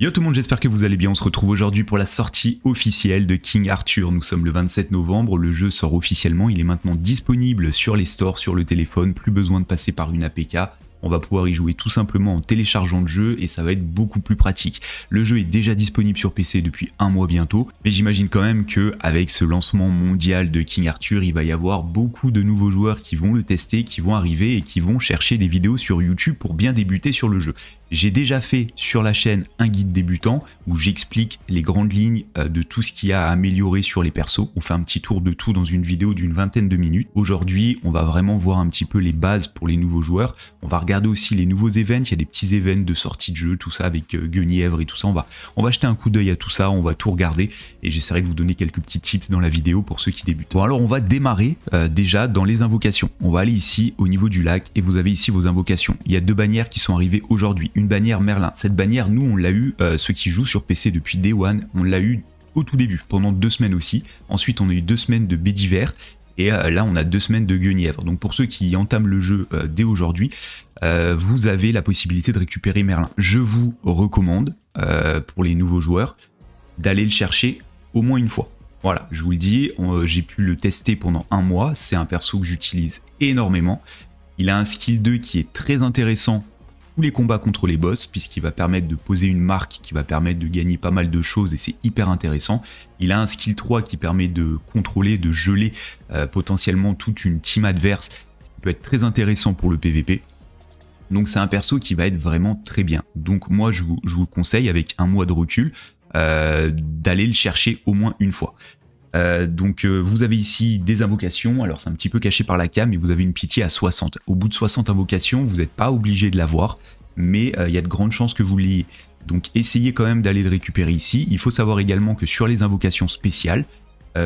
Yo tout le monde, j'espère que vous allez bien. On se retrouve aujourd'hui pour la sortie officielle de King Arthur. Nous sommes le 27 novembre, le jeu sort officiellement, il est maintenant disponible sur les stores, sur le téléphone, plus besoin de passer par une APK. On va pouvoir y jouer tout simplement en téléchargeant le jeu et ça va être beaucoup plus pratique. Le jeu est déjà disponible sur PC depuis un mois bientôt, mais j'imagine quand même que avec ce lancement mondial de King Arthur, il va y avoir beaucoup de nouveaux joueurs qui vont le tester, qui vont arriver et qui vont chercher des vidéos sur YouTube pour bien débuter sur le jeu. J'ai déjà fait sur la chaîne un guide débutant où j'explique les grandes lignes euh, de tout ce qu'il y a à améliorer sur les persos. On fait un petit tour de tout dans une vidéo d'une vingtaine de minutes. Aujourd'hui, on va vraiment voir un petit peu les bases pour les nouveaux joueurs. On va regarder aussi les nouveaux events. Il y a des petits events de sortie de jeu, tout ça avec euh, Guenièvre et tout ça. On va, on va jeter un coup d'œil à tout ça, on va tout regarder et j'essaierai de vous donner quelques petits tips dans la vidéo pour ceux qui débutent. Bon, alors on va démarrer euh, déjà dans les invocations. On va aller ici au niveau du lac et vous avez ici vos invocations. Il y a deux bannières qui sont arrivées aujourd'hui bannière Merlin. Cette bannière, nous, on l'a eu, euh, ceux qui jouent sur PC depuis Day One, on l'a eu au tout début, pendant deux semaines aussi. Ensuite, on a eu deux semaines de bédiver. Et euh, là, on a deux semaines de guenièvre. Donc pour ceux qui entament le jeu euh, dès aujourd'hui, vous avez la possibilité de récupérer Merlin. Je vous recommande, pour les nouveaux joueurs, d'aller le chercher au moins une fois. Voilà, je vous le dis, j'ai pu le tester pendant un mois. C'est un perso que j'utilise énormément. Il a un skill 2 qui est très intéressant les combats contre les boss, puisqu'il va permettre de poser une marque qui va permettre de gagner pas mal de choses et c'est hyper intéressant. Il a un skill 3 qui permet de contrôler, de geler euh, potentiellement toute une team adverse, ce qui peut être très intéressant pour le PvP. Donc c'est un perso qui va être vraiment très bien. Donc moi je vous, conseille avec un mois de recul euh, d'aller le chercher au moins une fois. Euh, donc euh, vous avez ici des invocations, alors c'est un petit peu caché par la cam, mais vous avez une pitié à 60. Au bout de 60 invocations, vous n'êtes pas obligé de l'avoir, mais euh, il y a de grandes chances que vous l'ayez. Donc essayez quand même d'aller le récupérer ici. Il faut savoir également que sur les invocations spéciales,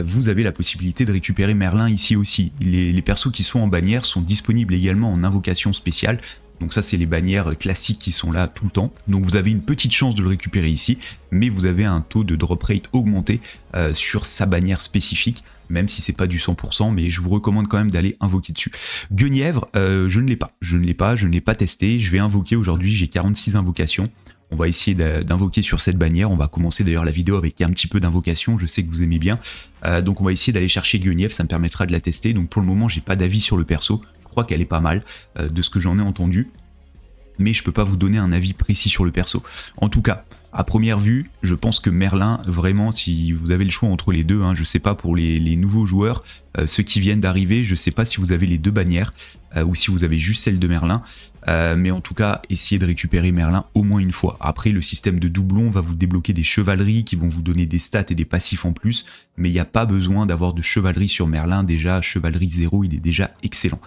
vous avez la possibilité de récupérer Merlin ici aussi. Les, les persos qui sont en bannière sont disponibles également en invocation spéciale, donc ça, c'est les bannières classiques qui sont là tout le temps. Donc vous avez une petite chance de le récupérer ici, mais vous avez un taux de drop rate augmenté euh, sur sa bannière spécifique, même si c'est pas du 100%, mais je vous recommande quand même d'aller invoquer dessus. Guenièvre, euh, je ne l'ai pas, je ne l'ai pas, je ne l'ai pas testé, je vais invoquer aujourd'hui, j'ai 46 invocations. On va essayer d'invoquer sur cette bannière. On va commencer d'ailleurs la vidéo avec un petit peu d'invocation. Je sais que vous aimez bien. Euh, donc on va essayer d'aller chercher Guenièvre. Ça me permettra de la tester. Donc pour le moment, j'ai pas d'avis sur le perso crois qu'elle est pas mal, euh, de ce que j'en ai entendu. Mais je peux pas vous donner un avis précis sur le perso. En tout cas, à première vue, je pense que Merlin, vraiment, si vous avez le choix entre les deux, hein, je sais pas pour les, nouveaux joueurs, euh, ceux qui viennent d'arriver, je sais pas si vous avez les deux bannières euh, ou si vous avez juste celle de Merlin. Euh, mais en tout cas, essayez de récupérer Merlin au moins une fois. Après, le système de doublon va vous débloquer des chevaleries qui vont vous donner des stats et des passifs en plus, mais il n'y a pas besoin d'avoir de chevalerie sur Merlin. Déjà, chevalerie 0, il est déjà excellent.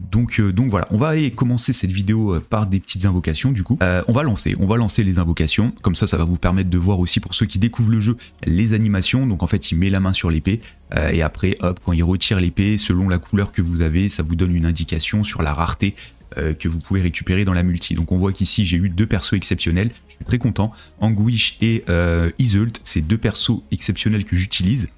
Donc, euh, donc voilà, on va commencer cette vidéo euh, par des petites invocations du coup. on va lancer, on va lancer les invocations. Comme ça, ça va vous permettre de voir aussi pour ceux qui découvrent le jeu les animations. Donc en fait, il met la main sur l'épée et après, hop, quand il retire l'épée, selon la couleur que vous avez, ça vous donne une indication sur la rareté euh, que vous pouvez récupérer dans la multi. Donc on voit qu'ici j'ai eu deux persos exceptionnels, je suis très content. Anguish et euh, Isult, c'est deux persos exceptionnels que j'utilise.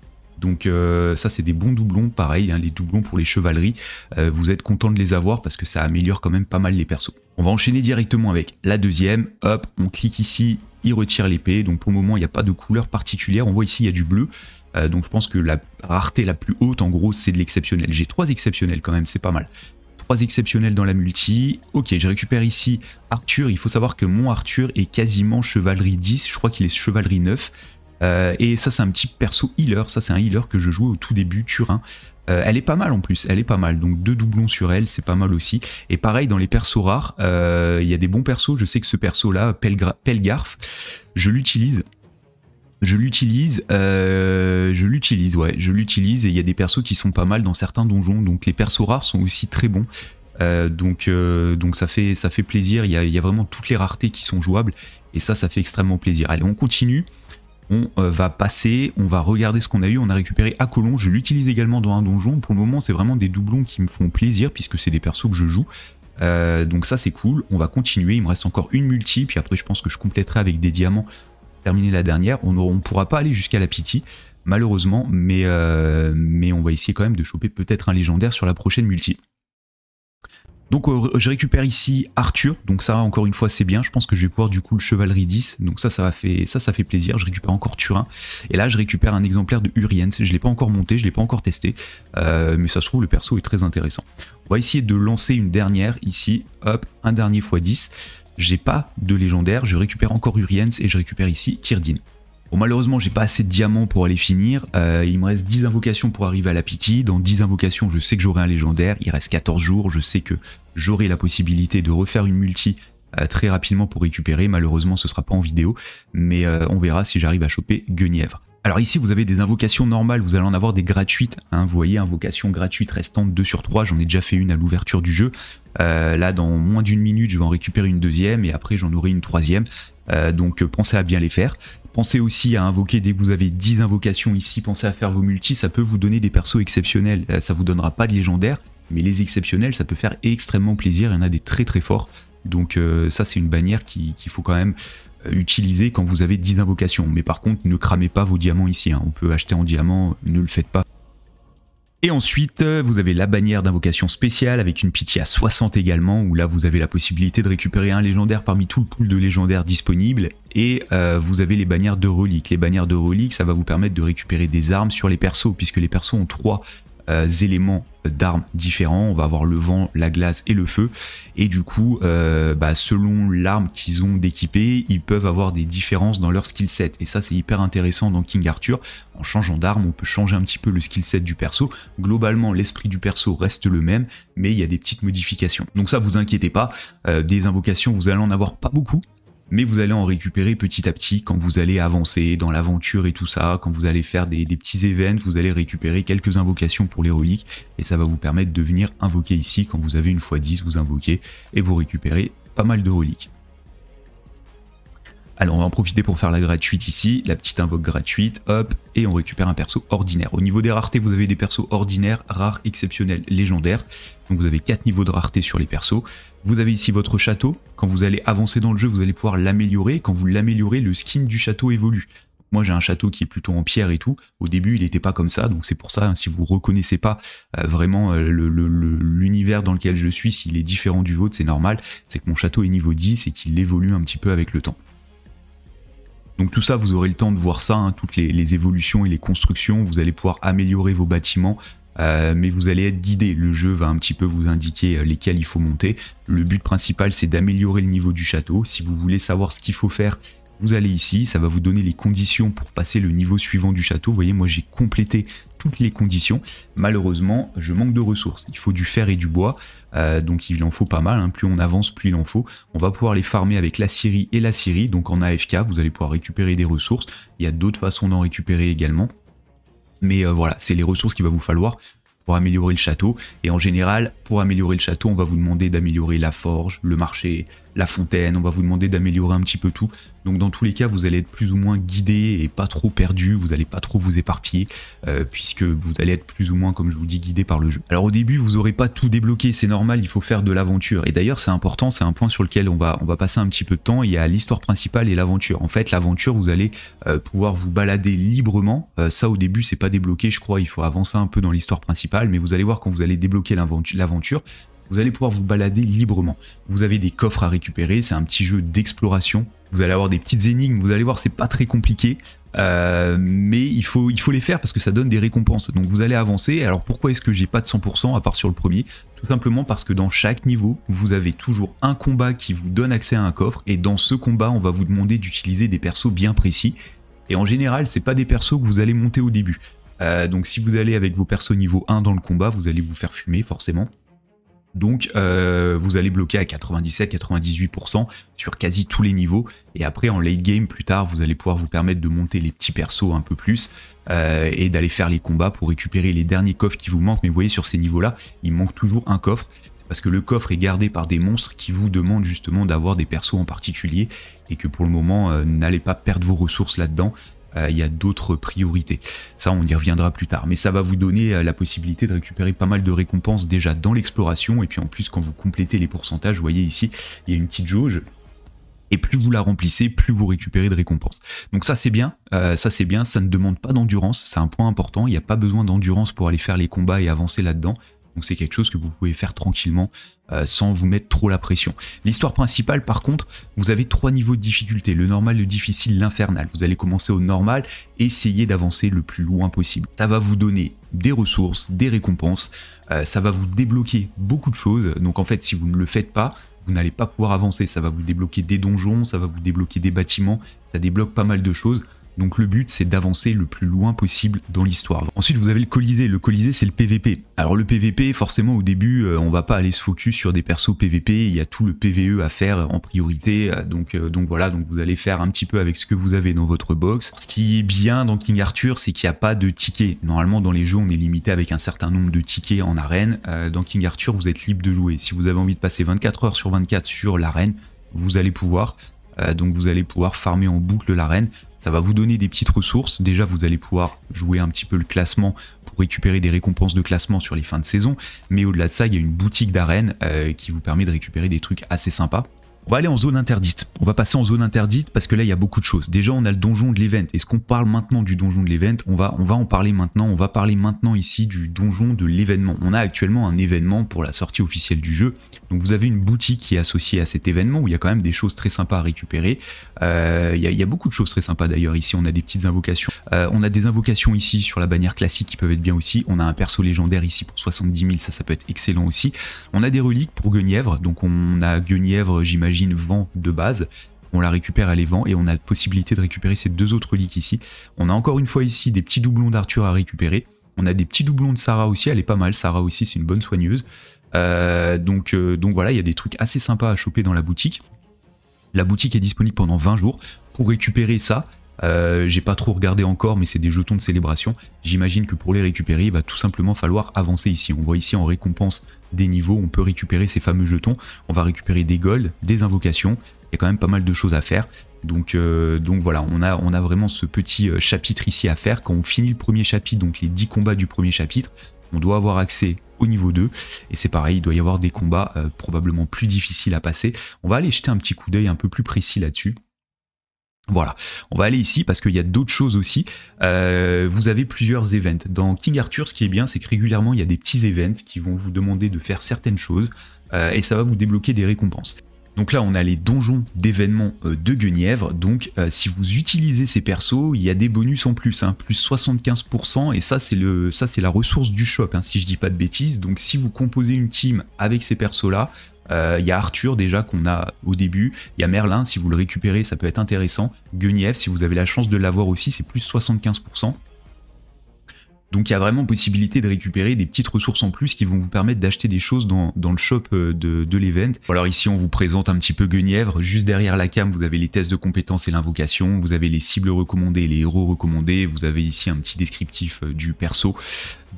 Donc euh, ça c'est des bons doublons, pareil, hein, les doublons pour les chevaleries, vous êtes content de les avoir parce que ça améliore quand même pas mal les persos. On va enchaîner directement avec la deuxième, hop, on clique ici, il retire l'épée, donc pour le moment il n'y a pas de couleur particulière, on voit ici il y a du bleu, donc je pense que la rareté la plus haute en gros c'est de l'exceptionnel, j'ai trois exceptionnels quand même, c'est pas mal trois exceptionnels dans la multi. Ok, je récupère ici Arthur. Il faut savoir que mon Arthur est quasiment chevalerie 10. Je crois qu'il est chevalerie 9. Euh, et ça, c'est un petit perso healer. Ça, c'est un healer que je jouais au tout début, Turin. Euh, elle est pas mal en plus, elle est pas mal. Donc deux doublons sur elle, c'est pas mal aussi. Et pareil, dans les persos rares, euh, il y a des bons persos. Je sais que ce perso-là, Pelgarf, je l'utilise je l'utilise, euh, je l'utilise, ouais, je l'utilise et il y a des persos qui sont pas mal dans certains donjons, donc les persos rares sont aussi très bons. Euh, donc, euh, donc ça fait, ça fait plaisir. Il y, a, il y, a, vraiment toutes les raretés qui sont jouables et ça, ça fait extrêmement plaisir. Allez, on continue. On va passer, on va regarder ce qu'on a eu. On a récupéré Acolon. Je l'utilise également dans un donjon. Pour le moment, c'est vraiment des doublons qui me font plaisir puisque c'est des persos que je joue. donc ça c'est cool, on va continuer, il me reste encore une multi, puis après je pense que je compléterai avec des diamants terminer la dernière. On ne pourra pas aller jusqu'à la Pity, malheureusement, mais, euh, mais on va essayer quand même de choper peut-être un légendaire sur la prochaine multi. Donc euh, je récupère ici Arthur, donc ça encore une fois c'est bien, je pense que je vais pouvoir du coup le Chevalerie 10, donc ça ça, va fait, ça ça fait plaisir, je récupère encore Turin, et là je récupère un exemplaire de Uriens, je ne l'ai pas encore monté, je ne l'ai pas encore testé, euh, mais ça se trouve le perso est très intéressant. On va essayer de lancer une dernière ici, hop, un dernier fois 10 j'ai pas de légendaire, je récupère encore Uriens et je récupère ici Kirdin. Bon, malheureusement, j'ai pas assez de diamants pour aller finir. Euh, il me reste 10 invocations pour arriver à la pitié. Dans 10 invocations, je sais que j'aurai un légendaire. Il reste 14 jours. Je sais que j'aurai la possibilité de refaire une multi euh, très rapidement pour récupérer. Malheureusement, ce sera pas en vidéo. Mais euh, on verra si j'arrive à choper Guenièvre. Alors ici, vous avez des invocations normales, vous allez en avoir des gratuites. Hein. vous voyez, invocations gratuites restantes 2 sur 3, j'en ai déjà fait une à l'ouverture du jeu. Euh, là, dans moins d'une minute, je vais en récupérer une deuxième et après, j'en aurai une troisième. Euh, donc euh, pensez à bien les faire. Pensez aussi à invoquer, dès que vous avez 10 invocations ici, pensez à faire vos multis, ça peut vous donner des persos exceptionnels. Ça ça vous donnera pas de légendaire, mais les exceptionnels, ça peut faire extrêmement plaisir. Il y en a des très très forts. Donc ça, c'est une bannière qu'il qui faut quand même utiliser quand vous avez 10 invocations. Mais par contre, ne cramez pas vos diamants ici. Hein. On peut acheter en diamant, ne le faites pas. Et ensuite, euh, vous avez la bannière d'invocation spéciale avec une pitié à 60 également, où là vous avez la possibilité de récupérer un légendaire parmi tout le pool de légendaires disponibles. Et euh, vous avez les bannières de reliques. Les bannières de reliques, ça va vous permettre de récupérer des armes sur les persos, puisque les persos ont trois euh, éléments d'armes différents. On va avoir le vent, la glace et le feu. Et du coup, euh, bah, selon l'arme qu'ils ont d'équiper, ils peuvent avoir des différences dans leur skill set. Et ça, c'est hyper intéressant dans King Arthur. En changeant d'arme, on peut changer un petit peu le skill set du perso. Globalement, l'esprit du perso reste le même, mais il y a des petites modifications. Donc ça, vous inquiétez pas. Euh, des invocations, vous allez en avoir pas beaucoup mais vous allez en récupérer petit à petit quand vous allez avancer dans l'aventure et tout ça, quand vous allez faire des, petits events, vous allez récupérer quelques invocations pour les reliques, et ça va vous permettre de venir invoquer ici, quand vous avez une fois 10, vous invoquez et vous récupérez pas mal de reliques. Alors on va en profiter pour faire la gratuite ici, la petite invoque gratuite, hop, et on récupère un perso ordinaire. Au niveau des raretés, vous avez des persos ordinaires, rares, exceptionnels, légendaires. Donc vous avez 4 niveaux de rareté sur les persos. Vous avez ici votre château. Quand vous allez avancer dans le jeu, vous allez pouvoir l'améliorer. Quand vous l'améliorez, le skin du château évolue. Moi, j'ai un château qui est plutôt en pierre et tout. Au début, il n'était pas comme ça. Donc, c'est pour ça, hein, si vous reconnaissez pas euh, vraiment euh, l'univers dans lequel je suis, s'il est différent du vôtre, c'est normal. C'est que mon château est niveau 10 et qu'il évolue un petit peu avec le temps. Donc tout ça, vous aurez le temps de voir ça, hein, toutes les, évolutions et les constructions, vous allez pouvoir améliorer vos bâtiments, euh, mais vous allez être guidé, le jeu va un petit peu vous indiquer euh, lesquels il faut monter. Le but principal, c'est d'améliorer le niveau du château, si vous voulez savoir ce qu'il faut faire, vous allez ici, ça va vous donner les conditions pour passer le niveau suivant du château. Vous voyez, moi j'ai complété toutes les conditions. Malheureusement, je manque de ressources. Il faut du fer et du bois. Euh, donc il en faut pas mal, hein. plus on avance, plus il en faut. On va pouvoir les farmer avec la Syrie et la Syrie, donc en AFK, vous allez pouvoir récupérer des ressources. Il y a d'autres façons d'en récupérer également. Mais euh, voilà, c'est les ressources qu'il va vous falloir pour améliorer le château. Et en général, pour améliorer le château, on va vous demander d'améliorer la forge, le marché, la fontaine, on va vous demander d'améliorer un petit peu tout. Donc dans tous les cas, vous allez être plus ou moins guidé et pas trop perdu, vous n'allez pas trop vous éparpiller, euh, puisque vous allez être plus ou moins, comme je vous dis, guidé par le jeu. Alors au début, vous n'aurez pas tout débloqué, c'est normal, il faut faire de l'aventure. Et d'ailleurs, c'est important, c'est un point sur lequel on va, on va passer un petit peu de temps, il y a l'histoire principale et l'aventure. En fait, l'aventure, vous allez euh, pouvoir vous balader librement. Euh, ça au début, c'est pas débloqué, je crois, il faut avancer un peu dans l'histoire principale, mais vous allez voir quand vous allez débloquer l'aventure, vous allez pouvoir vous balader librement. Vous avez des coffres à récupérer, c'est un petit jeu d'exploration. Vous allez avoir des petites énigmes, vous allez voir, c'est pas très compliqué, euh, mais il faut, il faut les faire parce que ça donne des récompenses. Donc vous allez avancer. Alors pourquoi est-ce que j'ai pas de 100% à part sur le premier Tout simplement parce que dans chaque niveau, vous avez toujours un combat qui vous donne accès à un coffre, et dans ce combat, on va vous demander d'utiliser des persos bien précis. Et en général, c'est pas des persos que vous allez monter au début. Euh, donc si vous allez avec vos persos niveau 1 dans le combat, vous allez vous faire fumer forcément. Donc euh, vous allez bloquer à 97-98% sur quasi tous les niveaux. Et après en late game plus tard vous allez pouvoir vous permettre de monter les petits persos un peu plus euh, et d'aller faire les combats pour récupérer les derniers coffres qui vous manquent. Mais vous voyez sur ces niveaux là il manque toujours un coffre. C'est parce que le coffre est gardé par des monstres qui vous demandent justement d'avoir des persos en particulier et que pour le moment euh, n'allez pas perdre vos ressources là-dedans. Euh, il y a d'autres priorités. Ça, on y reviendra plus tard. Mais ça va vous donner euh, la possibilité de récupérer pas mal de récompenses déjà dans l'exploration. Et puis en plus, quand vous complétez les pourcentages, vous voyez ici, il y a une petite jauge et plus vous la remplissez, plus vous récupérez de récompenses. Donc ça c'est bien, euh, ça c'est bien, ça ne demande pas d'endurance, c'est un point important, il n'y a pas besoin d'endurance pour aller faire les combats et avancer là-dedans. Donc c'est quelque chose que vous pouvez faire tranquillement euh, sans vous mettre trop la pression. L'histoire principale, par contre, vous avez trois niveaux de difficulté, le normal, le difficile, l'infernal. Vous allez commencer au normal, essayer d'avancer le plus loin possible. Ça va vous donner des ressources, des récompenses, euh, ça va vous débloquer beaucoup de choses. Donc en fait, si vous ne le faites pas, vous n'allez pas pouvoir avancer. Ça va vous débloquer des donjons, ça va vous débloquer des bâtiments, ça débloque pas mal de choses. Donc le but c'est d'avancer le plus loin possible dans l'histoire. Ensuite vous avez le Colisée. Le Colisée c'est le PVP. Alors le PVP forcément au début euh, on va pas aller se focus sur des persos PVP. Il y a tout le PVE à faire en priorité. Euh, donc, euh, donc voilà, donc vous allez faire un petit peu avec ce que vous avez dans votre box. Ce qui est bien dans King Arthur c'est qu'il n'y a pas de tickets. Normalement dans les jeux on est limité avec un certain nombre de tickets en arène. Dans King Arthur vous êtes libre de jouer. Si vous avez envie de passer 24 heures sur 24 sur l'arène, vous allez pouvoir. donc vous allez pouvoir farmer en boucle l'arène. Ça va vous donner des petites ressources. Déjà, vous allez pouvoir jouer un petit peu le classement pour récupérer des récompenses de classement sur les fins de saison. Mais au-delà de ça, il y a une boutique d'arène euh, qui vous permet de récupérer des trucs assez sympas. On va aller en zone interdite. On va passer en zone interdite parce que là, il y a beaucoup de choses. Déjà, on a le donjon de l'event. Est-ce qu'on parle maintenant du donjon de l'event on va, on va en parler maintenant. On va parler maintenant ici du donjon de l'événement. On a actuellement un événement pour la sortie officielle du jeu. Donc, vous avez une boutique qui est associée à cet événement où il y a quand même des choses très sympas à récupérer. Euh, il, y a, beaucoup de choses très sympas d'ailleurs ici. On a des petites invocations. Euh, on a des invocations ici sur la bannière classique qui peuvent être bien aussi. On a un perso légendaire ici pour 70 000. Ça, ça peut être excellent aussi. On a des reliques pour Guenièvre. Donc, on a Guenièvre, j'imagine vent de base. On la récupère, à est et on a la possibilité de récupérer ces deux autres leaks ici. On a encore une fois ici des petits doublons d'Arthur à récupérer. On a des petits doublons de Sarah aussi, elle est pas mal, Sarah aussi c'est une bonne soigneuse. Euh, donc, euh, donc voilà, il y a des trucs assez sympas à choper dans la boutique. La boutique est disponible pendant 20 jours. Pour récupérer ça, euh, j'ai pas trop regardé encore, mais c'est des jetons de célébration. J'imagine que pour les récupérer, il va tout simplement falloir avancer ici. On voit ici en récompense des niveaux, on peut récupérer ces fameux jetons. On va récupérer des golds, des invocations. Il y a quand même pas mal de choses à faire. Donc, euh, donc voilà, on a, on a vraiment ce petit euh, chapitre ici à faire. Quand on finit le premier chapitre, donc les 10 combats du premier chapitre, on doit avoir accès au niveau 2. Et c'est pareil, il doit y avoir des combats probablement plus difficiles à passer. On va aller jeter un petit coup d'œil un peu plus précis là-dessus. Voilà, on va aller ici parce qu'il y a d'autres choses aussi. Euh, vous avez plusieurs events. Dans King Arthur, ce qui est bien, c'est que régulièrement, il y a des petits events qui vont vous demander de faire certaines choses euh, et ça va vous débloquer des récompenses. Donc là, on a les donjons d'événements euh, de Guenièvre. Donc, si vous utilisez ces persos, il y a des bonus en plus, hein, plus 75%. Et ça, c'est le, ça c'est la ressource du shop, hein, si je dis pas de bêtises. Donc, si vous composez une team avec ces persos-là, il euh, y a Arthur déjà qu'on a au début. Il y a Merlin, si vous le récupérez, ça peut être intéressant. Guenièvre, si vous avez la chance de l'avoir aussi, c'est plus 75%. Donc il y a vraiment possibilité de récupérer des petites ressources en plus qui vont vous permettre d'acheter des choses dans, le shop euh, de, de l'event. Alors ici on vous présente un petit peu Guenièvre, juste derrière la cam vous avez les tests de compétences et l'invocation, vous avez les cibles recommandées, les héros recommandés, vous avez ici un petit descriptif euh, du perso,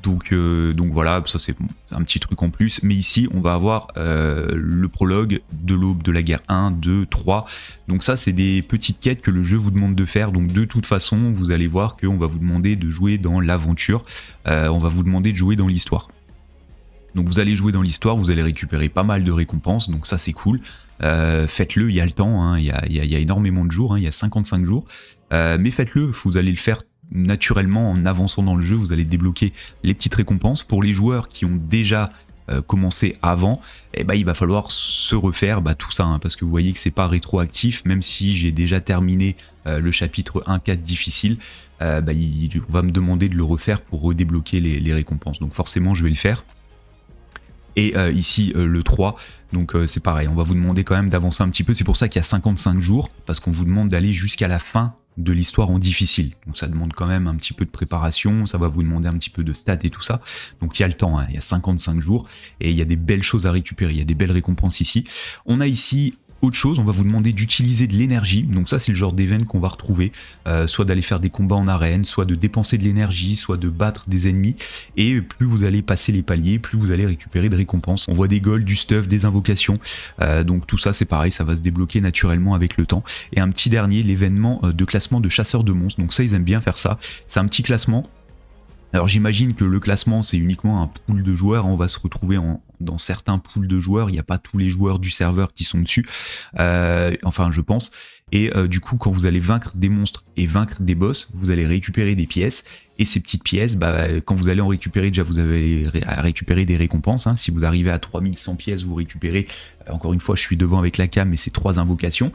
donc, euh, donc voilà, ça c'est un petit truc en plus. Mais ici, on va avoir euh, le prologue de l'aube de la guerre 1, 2, 3. Donc ça, c'est des petites quêtes que le jeu vous demande de faire. Donc de toute façon, vous allez voir qu'on va vous demander de jouer dans l'aventure. Euh, on va vous demander de jouer dans l'histoire. Donc vous allez jouer dans l'histoire, vous allez récupérer pas mal de récompenses, donc ça c'est cool. faites-le, il y a le temps, hein. il, y a, énormément de jours, hein. il y a 55 jours. mais faites-le, vous allez le faire naturellement, en avançant dans le jeu, vous allez débloquer les petites récompenses. Pour les joueurs qui ont déjà euh, commencé avant, et eh ben, il va falloir se refaire bah, tout ça, hein, parce que vous voyez que c'est pas rétroactif, même si j'ai déjà terminé euh, le chapitre 1-4 difficile, euh, bah, il, on va me demander de le refaire pour redébloquer les, les récompenses. Donc forcément, je vais le faire. Et ici, le 3, donc c'est pareil, on va vous demander quand même d'avancer un petit peu, c'est pour ça qu'il y a 55 jours, parce qu'on vous demande d'aller jusqu'à la fin de l'histoire en difficile. Donc ça demande quand même un petit peu de préparation, ça va vous demander un petit peu de stats et tout ça. Donc il y a le temps, hein. il y a 55 jours et il y a des belles choses à récupérer, il y a des belles récompenses ici. On a ici autre chose, on va vous demander d'utiliser de l'énergie, donc ça c'est le genre d'événement qu'on va retrouver, euh, soit d'aller faire des combats en arène, soit de dépenser de l'énergie, soit de battre des ennemis, et plus vous allez passer les paliers, plus vous allez récupérer de récompenses. On voit des golds, du stuff, des invocations, euh, donc tout ça c'est pareil, ça va se débloquer naturellement avec le temps. Et un petit dernier, l'événement euh, de classement de chasseurs de monstres, donc ça ils aiment bien faire ça, c'est un petit classement alors j'imagine que le classement c'est uniquement un pool de joueurs, on va se retrouver en, dans certains pools de joueurs, il n'y a pas tous les joueurs du serveur qui sont dessus. Euh, enfin, je pense. Et euh, du coup, quand vous allez vaincre des monstres et vaincre des boss, vous allez récupérer des pièces. Et ces petites pièces, bah, quand vous allez en récupérer, déjà vous avez à récupérer des récompenses. Hein. Si vous arrivez à 3100 pièces, vous récupérez, euh, encore une fois, je suis devant avec la cam, mais c'est trois invocations.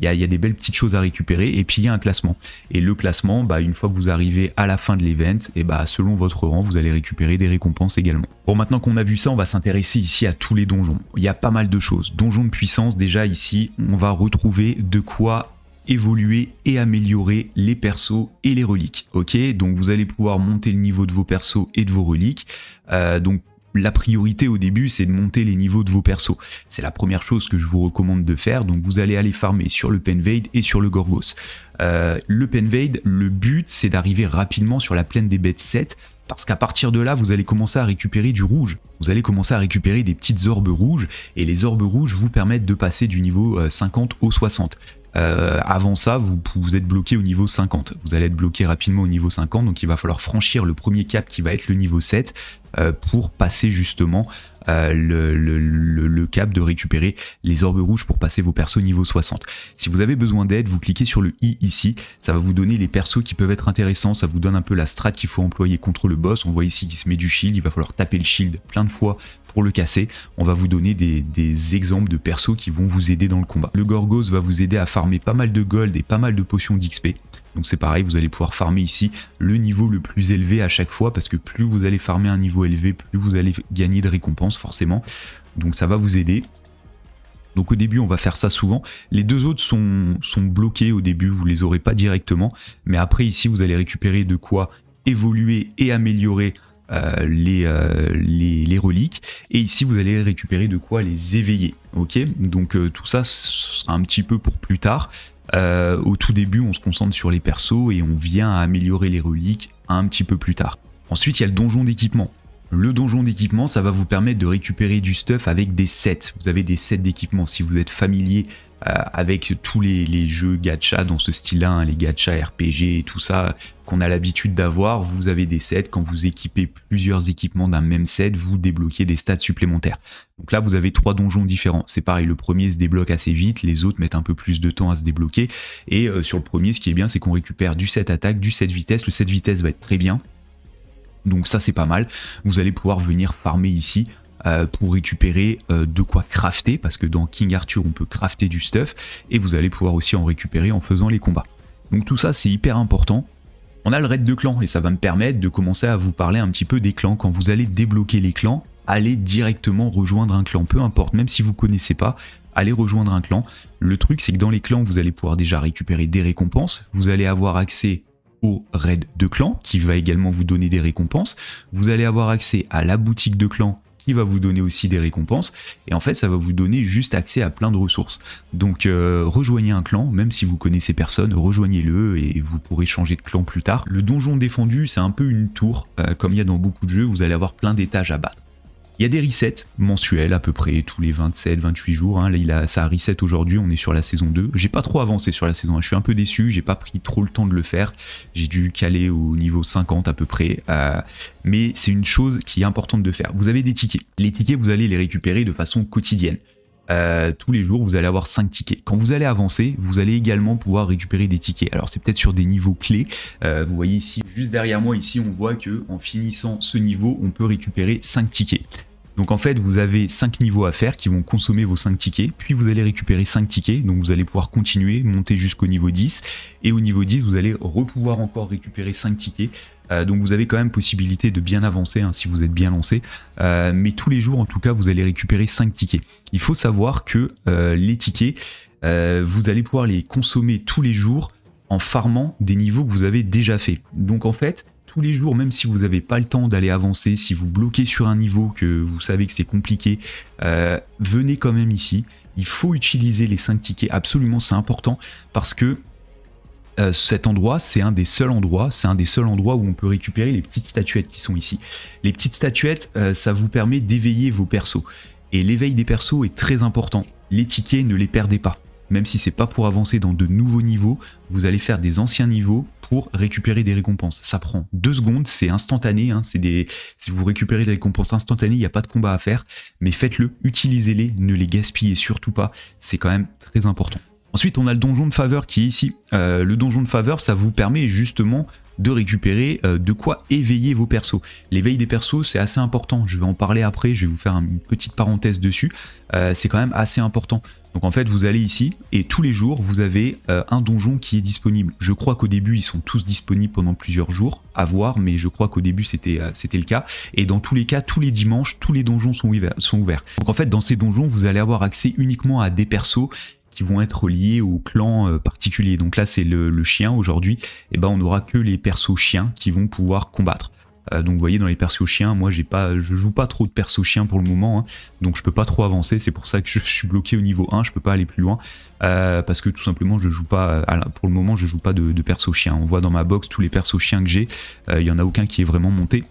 Il y a, des belles petites choses à récupérer. Et puis il y a un classement. Et le classement, bah, une fois que vous arrivez à la fin de l'event, et bah, selon votre rang, vous allez récupérer des récompenses également. Bon, maintenant qu'on a vu ça, on va s'intéresser ici à tous les donjons. Il y a pas mal de choses. Donjons de puissance, déjà ici, on va retrouver de quoi évoluer et améliorer les persos et les reliques. Ok, donc vous allez pouvoir monter le niveau de vos persos et de vos reliques. Euh, donc la priorité au début, c'est de monter les niveaux de vos persos. C'est la première chose que je vous recommande de faire. Donc vous allez aller farmer sur le Penvade et sur le Gorgos. Euh, le Penvade, le but, c'est d'arriver rapidement sur la plaine des bêtes 7 parce qu'à partir de là, vous allez commencer à récupérer du rouge. Vous allez commencer à récupérer des petites orbes rouges, et les orbes rouges vous permettent de passer du niveau 50 euh, au 60. Euh, avant ça, vous, êtes bloqué au niveau 50. Vous allez être bloqué rapidement au niveau 50, donc il va falloir franchir le premier cap qui va être le niveau 7 euh, pour passer justement euh, le, le, cap de récupérer les orbes rouges pour passer vos persos niveau 60. Si vous avez besoin d'aide, vous cliquez sur le i ici, ça va vous donner les persos qui peuvent être intéressants, ça vous donne un peu la strat qu'il faut employer contre le boss, on voit ici qu'il se met du shield, il va falloir taper le shield plein de fois pour le casser, on va vous donner des, des, exemples de persos qui vont vous aider dans le combat. Le Gorgos va vous aider à farmer pas mal de gold et pas mal de potions d'XP. Donc c'est pareil, vous allez pouvoir farmer ici le niveau le plus élevé à chaque fois parce que plus vous allez farmer un niveau élevé, plus vous allez gagner de récompenses forcément. Donc ça va vous aider. Donc au début on va faire ça souvent, les deux autres sont, sont bloqués au début, vous les aurez pas directement, mais après ici vous allez récupérer de quoi évoluer et améliorer euh, euh, les, les, reliques. Et ici, vous allez récupérer de quoi les éveiller. Ok Donc euh, tout ça, ce sera un petit peu pour plus tard. Euh, au tout début, on se concentre sur les persos et on vient à améliorer les reliques un petit peu plus tard. Ensuite, il y a le donjon d'équipement. Le donjon d'équipement, ça va vous permettre de récupérer du stuff avec des sets. Vous avez des sets d'équipement. Si vous êtes familier euh, avec tous les, jeux gacha dans ce style-là, hein, les gacha RPG et tout ça qu'on a l'habitude d'avoir. Vous avez des sets, quand vous équipez plusieurs équipements d'un même set, vous débloquez des stats supplémentaires. Donc là, vous avez trois donjons différents. C'est pareil, le premier se débloque assez vite, les autres mettent un peu plus de temps à se débloquer. Et euh, sur le premier, ce qui est bien, c'est qu'on récupère du set attaque, du set vitesse. Le set vitesse va être très bien. Donc ça c'est pas mal, vous allez pouvoir venir farmer ici euh, pour récupérer euh, de quoi crafter, parce que dans King Arthur on peut crafter du stuff, et vous allez pouvoir aussi en récupérer en faisant les combats. Donc tout ça c'est hyper important. On a le raid de clan, et ça va me permettre de commencer à vous parler un petit peu des clans. Quand vous allez débloquer les clans, allez directement rejoindre un clan, peu importe, même si vous connaissez pas, allez rejoindre un clan. Le truc c'est que dans les clans vous allez pouvoir déjà récupérer des récompenses, vous allez avoir accès au raid de clan qui va également vous donner des récompenses. Vous allez avoir accès à la boutique de clan qui va vous donner aussi des récompenses. Et en fait, ça va vous donner juste accès à plein de ressources. Donc, euh, rejoignez un clan, même si vous connaissez personne, rejoignez-le et vous pourrez changer de clan plus tard. Le donjon défendu, c'est un peu une tour, euh, comme il y a dans beaucoup de jeux, vous allez avoir plein d'étages à battre. Il y a des resets mensuels à peu près tous les 27-28 jours. Hein. Là, il a, ça reset aujourd'hui, on est sur la saison 2. J'ai pas trop avancé sur la saison 1, je suis un peu déçu, j'ai pas pris trop le temps de le faire. J'ai dû caler au niveau 50 à peu près. Euh, mais c'est une chose qui est importante de faire. Vous avez des tickets. Les tickets, vous allez les récupérer de façon quotidienne. Euh, tous les jours, vous allez avoir 5 tickets. Quand vous allez avancer, vous allez également pouvoir récupérer des tickets. Alors c'est peut-être sur des niveaux clés. Euh, vous voyez ici, juste derrière moi, ici, on voit que en finissant ce niveau, on peut récupérer 5 tickets. Donc en fait, vous avez 5 niveaux à faire qui vont consommer vos 5 tickets, puis vous allez récupérer 5 tickets, donc vous allez pouvoir continuer, monter jusqu'au niveau 10, et au niveau 10, vous allez repouvoir encore récupérer 5 tickets. Euh, donc vous avez quand même possibilité de bien avancer hein, si vous êtes bien lancé, euh, mais tous les jours en tout cas, vous allez récupérer 5 tickets. Il faut savoir que euh, les tickets, vous allez pouvoir les consommer tous les jours en farmant des niveaux que vous avez déjà fait. Donc en fait, tous les jours, même si vous n'avez pas le temps d'aller avancer, si vous bloquez sur un niveau que vous savez que c'est compliqué, euh, venez quand même ici. Il faut utiliser les 5 tickets, absolument, c'est important, parce que euh, cet endroit, c'est un des seuls endroits, c'est un des seuls endroits où on peut récupérer les petites statuettes qui sont ici. Les petites statuettes, euh, ça vous permet d'éveiller vos persos. Et l'éveil des persos est très important. Les tickets, ne les perdez pas. Même si c'est pas pour avancer dans de nouveaux niveaux, vous allez faire des anciens niveaux récupérer des récompenses. Ça prend deux secondes, c'est instantané. Hein, c'est des, si vous récupérez des récompenses instantanées, il n'y a pas de combat à faire, mais faites-le, utilisez-les, ne les gaspillez surtout pas. C'est quand même très important. Ensuite, on a le donjon de faveur qui est ici. Euh, le donjon de faveur, ça vous permet justement de récupérer euh, de quoi éveiller vos persos. L'éveil des persos, c'est assez important. Je vais en parler après, je vais vous faire une petite parenthèse dessus. Euh, c'est quand même assez important. Donc en fait, vous allez ici et tous les jours, vous avez euh, un donjon qui est disponible. Je crois qu'au début, ils sont tous disponibles pendant plusieurs jours, à voir, mais je crois qu'au début, c'était le cas. Et dans tous les cas, tous les dimanches, tous les donjons sont, Sont ouverts. Donc en fait, dans ces donjons, vous allez avoir accès uniquement à des persos qui vont être liés au clan euh, particulier. Donc là, c'est le, chien aujourd'hui. Et eh ben, on n'aura que les persos chiens qui vont pouvoir combattre. Euh, donc vous voyez dans les persos chiens, moi j'ai pas, je joue pas trop de persos chiens pour le moment, hein. donc je peux pas trop avancer, c'est pour ça que je, suis bloqué au niveau 1, je peux pas aller plus loin, euh, parce que tout simplement je joue pas, pour le moment je joue pas de, de persos chiens, on voit dans ma box tous les persos chiens que j'ai, il y en a aucun qui est vraiment monté,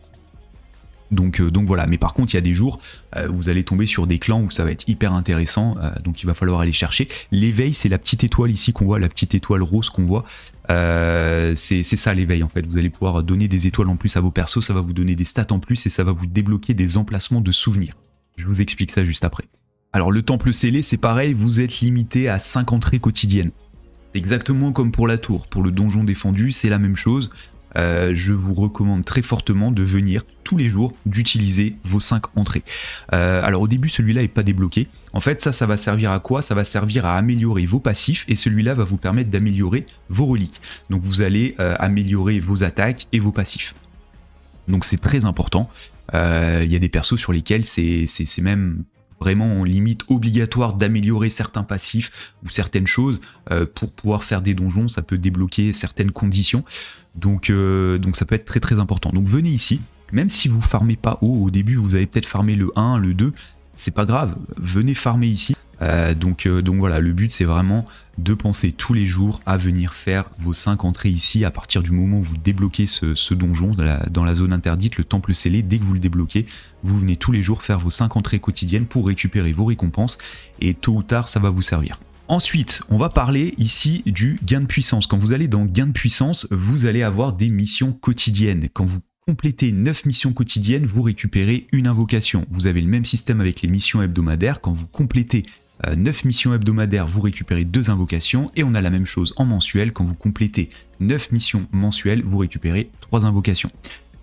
euh, donc, voilà, mais par contre il y a des jours où euh, vous allez tomber sur des clans où ça va être hyper intéressant, euh, donc il va falloir aller chercher. L'éveil c'est la petite étoile ici qu'on voit, la petite étoile rose qu'on voit, c'est ça l'éveil en fait. Vous allez pouvoir donner des étoiles en plus à vos persos, ça va vous donner des stats en plus et ça va vous débloquer des emplacements de souvenirs. Je vous explique ça juste après. Alors le temple scellé, c'est pareil, vous êtes limité à 5 entrées quotidiennes. Exactement comme pour la tour, pour le donjon défendu, c'est la même chose. Euh, je vous recommande très fortement de venir tous les jours d'utiliser vos 5 entrées. Euh, alors au début celui-là n'est pas débloqué. En fait ça ça va servir à quoi Ça va servir à améliorer vos passifs et celui-là va vous permettre d'améliorer vos reliques. Donc vous allez euh, améliorer vos attaques et vos passifs. Donc c'est très important. Il y a des persos sur lesquels c'est même vraiment en limite obligatoire d'améliorer certains passifs ou certaines choses euh, pour pouvoir faire des donjons. Ça peut débloquer certaines conditions. Donc, euh, donc ça peut être très très important. Donc venez ici. Même si vous farmez pas haut au début, vous avez peut-être farmé le 1, le 2, c'est pas grave, venez farmer ici. Euh, donc, euh, donc voilà, le but c'est vraiment de penser tous les jours à venir faire vos 5 entrées ici à partir du moment où vous débloquez ce, donjon dans la, dans la, zone interdite, le temple scellé, dès que vous le débloquez, vous venez tous les jours faire vos 5 entrées quotidiennes pour récupérer vos récompenses et tôt ou tard ça va vous servir. Ensuite, on va parler ici du gain de puissance. Quand vous allez dans gain de puissance, vous allez avoir des missions quotidiennes. Quand vous complétez 9 missions quotidiennes, vous récupérez une invocation. Vous avez le même système avec les missions hebdomadaires. Quand vous complétez 9 euh, missions hebdomadaires, vous récupérez 2 invocations, et on a la même chose en mensuel, quand vous complétez 9 missions mensuelles, vous récupérez 3 invocations.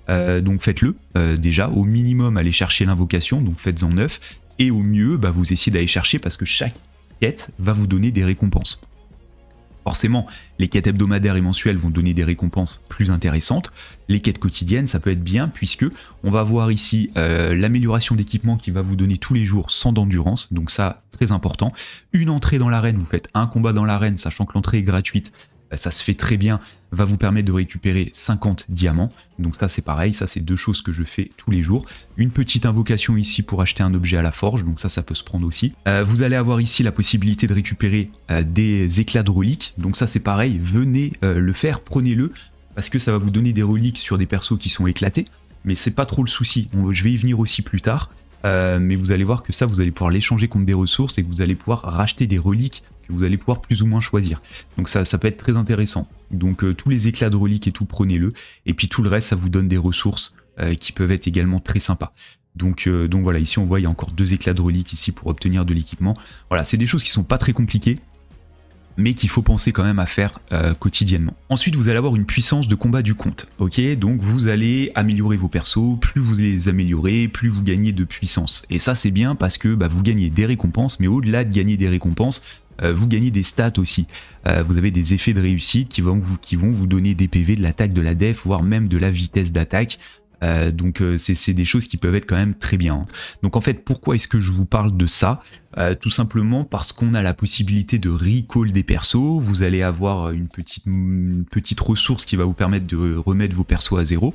Euh, donc faites-le euh, déjà, au minimum allez chercher l'invocation, donc faites-en 9, et au mieux bah, vous essayez d'aller chercher parce que chaque quête va vous donner des récompenses. Forcément, les quêtes hebdomadaires et mensuelles vont donner des récompenses plus intéressantes. Les quêtes quotidiennes, ça peut être bien puisque on va voir ici euh, l'amélioration d'équipement qui va vous donner tous les jours 100 d'endurance, donc ça très important. Une entrée dans l'arène, vous faites un combat dans l'arène, sachant que l'entrée est gratuite, bah, ça se fait très bien, va vous permettre de récupérer 50 diamants. Donc ça c'est pareil, ça c'est deux choses que je fais tous les jours. Une petite invocation ici pour acheter un objet à la forge, donc ça ça peut se prendre aussi. Euh, vous allez avoir ici la possibilité de récupérer euh, des éclats de reliques, donc ça c'est pareil, venez euh, le faire, prenez-le, parce que ça va vous donner des reliques sur des persos qui sont éclatés, mais c'est pas trop le souci, je vais y venir aussi plus tard. mais vous allez voir que ça, vous allez pouvoir l'échanger contre des ressources et que vous allez pouvoir racheter des reliques vous allez pouvoir plus ou moins choisir. Donc ça, ça peut être très intéressant. Donc euh, tous les éclats de reliques et tout, prenez-le. Et puis tout le reste, ça vous donne des ressources euh, qui peuvent être également très sympas. Donc, euh, donc voilà, ici on voit, il y a encore deux éclats de reliques ici pour obtenir de l'équipement. Voilà, c'est des choses qui ne sont pas très compliquées, mais qu'il faut penser quand même à faire quotidiennement. Ensuite, vous allez avoir une puissance de combat du compte, ok Donc vous allez améliorer vos persos, plus vous les améliorez, plus vous gagnez de puissance. Et ça c'est bien parce que bah, vous gagnez des récompenses, mais au-delà de gagner des récompenses, euh, vous gagnez des stats aussi. Euh, vous avez des effets de réussite qui vont, vous, qui vont vous donner des PV, de l'attaque, de la def, voire même de la vitesse d'attaque. Euh, donc c'est des choses qui peuvent être quand même très bien. Hein. Donc en fait, pourquoi est-ce que je vous parle de ça Tout simplement parce qu'on a la possibilité de recall des persos. Vous allez avoir une petite, petite ressource qui va vous permettre de remettre vos persos à zéro.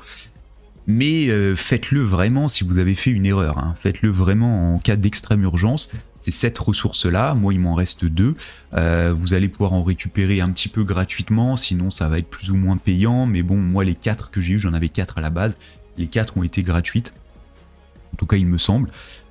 Mais faites-le vraiment si vous avez fait une erreur. Hein. Faites-le vraiment en cas d'extrême urgence. C'est sept ressources-là. Moi, il m'en reste deux. Euh, vous allez pouvoir en récupérer un petit peu gratuitement, sinon ça va être plus ou moins payant. Mais bon, moi, les quatre que j'ai eu, j'en avais quatre à la base. Les quatre ont été gratuites. En tout cas, il me semble.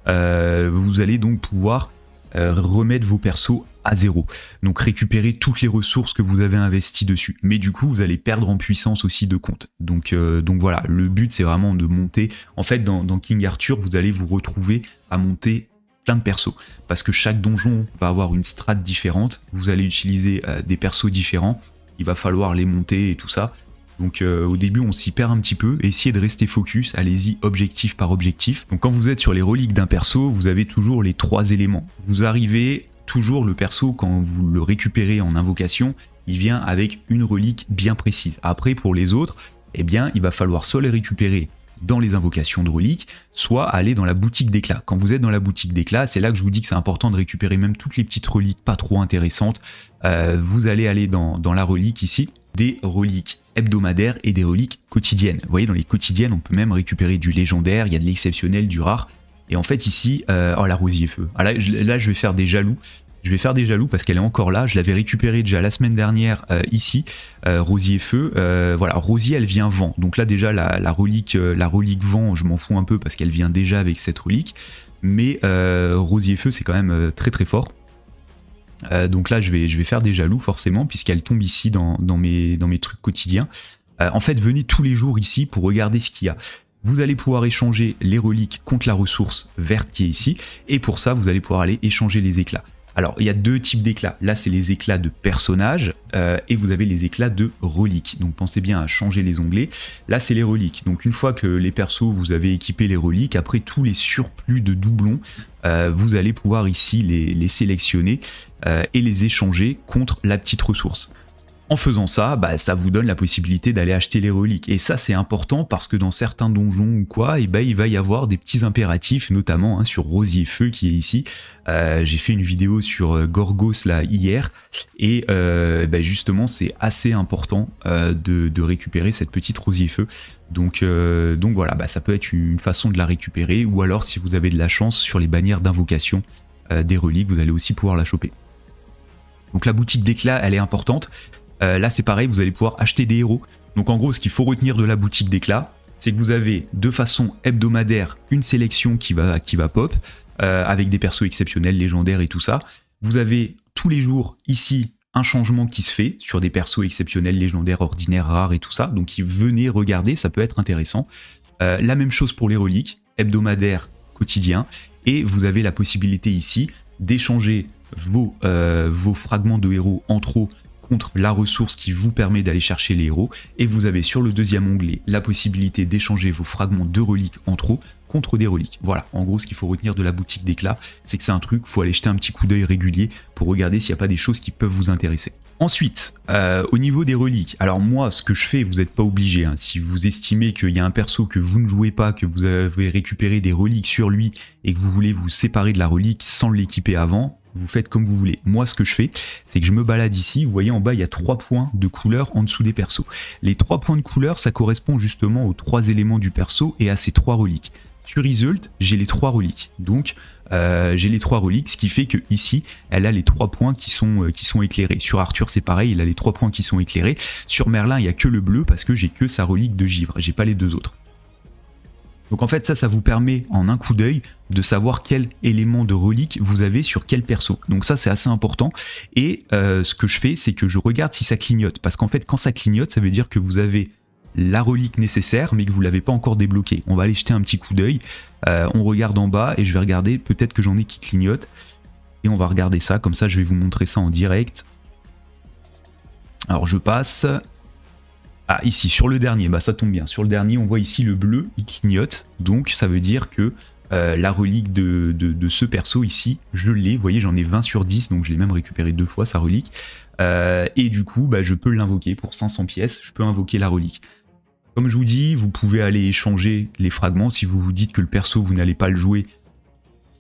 Euh, vous allez donc pouvoir euh, remettre vos persos à zéro. Donc récupérer toutes les ressources que vous avez investies dessus. Mais du coup, vous allez perdre en puissance aussi de compte. Donc, donc voilà, le but c'est vraiment de monter. En fait, dans, dans, King Arthur, vous allez vous retrouver à monter plein de persos. Parce que chaque donjon va avoir une strate différente, vous allez utiliser euh, des persos différents, il va falloir les monter et tout ça. Donc euh, au début on s'y perd un petit peu, essayez de rester focus, allez-y objectif par objectif. Donc quand vous êtes sur les reliques d'un perso, vous avez toujours les trois éléments. Vous arrivez toujours le perso quand vous le récupérez en invocation, il vient avec une relique bien précise. Après pour les autres, eh bien il va falloir soit les récupérer dans les invocations de reliques, soit aller dans la boutique d'éclat. Quand vous êtes dans la boutique d'éclat, c'est là que je vous dis que c'est important de récupérer même toutes les petites reliques pas trop intéressantes. Euh, vous allez aller dans, dans la relique ici, des reliques hebdomadaires et des reliques quotidiennes. Vous voyez, dans les quotidiennes, on peut même récupérer du légendaire, il y a de l'exceptionnel, du rare. Et en fait ici, euh, oh la rosier feu. Ah, là, là, je vais faire des jaloux je vais faire des jaloux parce qu'elle est encore là. Je l'avais récupérée déjà la semaine dernière euh, ici, euh, Rosier Feu. Euh, voilà, Rosier, elle vient vent. Donc là déjà, la, relique, la relique vent, je m'en fous un peu parce qu'elle vient déjà avec cette relique. Mais Rosier Feu, c'est quand même très très fort. donc là, je vais, je vais faire des jaloux forcément puisqu'elle tombe ici dans, mes, dans mes trucs quotidiens. en fait, venez tous les jours ici pour regarder ce qu'il y a vous allez pouvoir échanger les reliques contre la ressource verte qui est ici, et pour ça, vous allez pouvoir aller échanger les éclats. Alors, il y a deux types d'éclats. Là, c'est les éclats de personnages euh, et vous avez les éclats de reliques. Donc, pensez bien à changer les onglets. Là, c'est les reliques. Donc, une fois que les persos, vous avez équipé les reliques, après tous les surplus de doublons, euh, vous allez pouvoir ici les, sélectionner euh, et les échanger contre la petite ressource. En faisant ça, bah, ça vous donne la possibilité d'aller acheter les reliques. Et ça, c'est important parce que dans certains donjons ou quoi, et eh ben, il va y avoir des petits impératifs, notamment hein, sur Rosier Feu qui est ici. Euh, j'ai fait une vidéo sur euh, Gorgos là hier, et euh, bah, justement, c'est assez important de, récupérer cette petite Rosier Feu. Donc, donc voilà, bah, ça peut être une façon de la récupérer, ou alors si vous avez de la chance sur les bannières d'invocation des reliques, vous allez aussi pouvoir la choper. Donc la boutique d'éclat, elle est importante. Euh, là, c'est pareil, vous allez pouvoir acheter des héros. Donc en gros, ce qu'il faut retenir de la boutique d'éclat, c'est que vous avez de façon hebdomadaire une sélection qui va, qui va pop, euh, avec des persos exceptionnels, légendaires et tout ça. Vous avez tous les jours ici un changement qui se fait sur des persos exceptionnels, légendaires, ordinaires, rares et tout ça. Donc venez regarder, ça peut être intéressant. Euh, la même chose pour les reliques, hebdomadaire, quotidien. Et vous avez la possibilité ici d'échanger vos, vos fragments de héros en trop contre la ressource qui vous permet d'aller chercher les héros, et vous avez sur le deuxième onglet la possibilité d'échanger vos fragments de reliques en trop contre des reliques. Voilà, en gros ce qu'il faut retenir de la boutique d'éclat, c'est que c'est un truc, faut aller jeter un petit coup d'œil régulier pour regarder s'il n'y a pas des choses qui peuvent vous intéresser. Ensuite, euh, au niveau des reliques, alors moi ce que je fais, vous n'êtes pas obligé, hein. si vous estimez qu'il y a un perso que vous ne jouez pas, que vous avez récupéré des reliques sur lui et que vous voulez vous séparer de la relique sans l'équiper avant, vous faites comme vous voulez. Moi, ce que je fais, c'est que je me balade ici. Vous voyez en bas, il y a trois points de couleur en dessous des persos. Les trois points de couleur, ça correspond justement aux trois éléments du perso et à ces trois reliques. Sur Result, j'ai les trois reliques. Donc, euh, j'ai les trois reliques, ce qui fait que ici, elle a les trois points qui sont, euh, qui sont éclairés. Sur Arthur, c'est pareil, il a les trois points qui sont éclairés. Sur Merlin, il n'y a que le bleu parce que j'ai que sa relique de givre, j'ai pas les deux autres. Donc en fait ça, ça vous permet en un coup d'œil de savoir quel élément de relique vous avez sur quel perso. Donc ça c'est assez important. Et euh, ce que je fais, c'est que je regarde si ça clignote. Parce qu'en fait quand ça clignote, ça veut dire que vous avez la relique nécessaire mais que vous l'avez pas encore débloquée. On va aller jeter un petit coup d'œil. Euh, on regarde en bas et je vais regarder peut-être que j'en ai qui clignote Et on va regarder ça, comme ça je vais vous montrer ça en direct. Alors je passe, ah, ici, sur le dernier, bah ça tombe bien. Sur le dernier, on voit ici le bleu, il clignote. Donc, ça veut dire que euh, la relique de, ce perso ici, je l'ai. Vous voyez, j'en ai 20 sur 10, donc je l'ai même récupéré deux fois, sa relique. Euh, et du coup, bah, je peux l'invoquer pour 500 pièces. Je peux invoquer la relique. Comme je vous dis, vous pouvez aller échanger les fragments. Si vous vous dites que le perso, vous n'allez pas le jouer,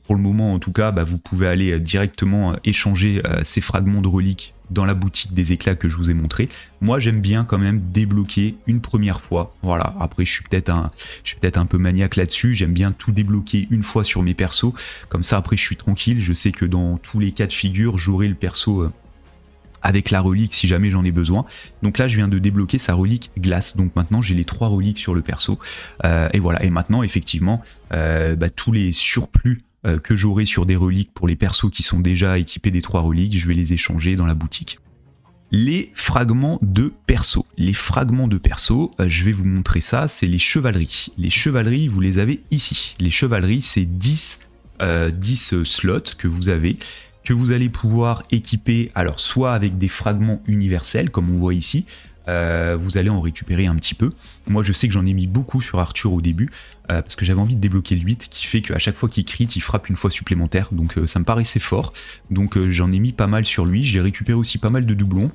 pour le moment, en tout cas, bah, vous pouvez aller euh, directement euh, échanger euh, ces fragments de reliques dans la boutique des éclats que je vous ai montré. Moi, j'aime bien quand même débloquer une première fois. Voilà. Après, je suis peut-être un, peut un peu maniaque là-dessus. J'aime bien tout débloquer une fois sur mes persos. Comme ça, après, je suis tranquille. Je sais que dans tous les cas de figure, j'aurai le perso avec la relique si jamais j'en ai besoin. Donc là, je viens de débloquer sa relique glace. Donc maintenant, j'ai les trois reliques sur le perso. et voilà. Et maintenant, effectivement, bah, tous les surplus euh, que j'aurai sur des reliques pour les persos qui sont déjà équipés des trois reliques, je vais les échanger dans la boutique. Les fragments de perso. Les fragments de perso, euh, je vais vous montrer ça, c'est les chevaleries. Les chevaleries, vous les avez ici. Les chevaleries, c'est 10, 10 euh, slots que vous avez que vous allez pouvoir équiper alors soit avec des fragments universels comme on voit ici, euh, vous allez en récupérer un petit peu. Moi, je sais que j'en ai mis beaucoup sur Arthur au début, euh, parce que j'avais envie de débloquer le 8, qui fait qu'à chaque fois qu'il crit, il frappe une fois supplémentaire, donc euh, ça me paraissait fort. Donc j'en ai mis pas mal sur lui, j'ai récupéré aussi pas mal de doublons.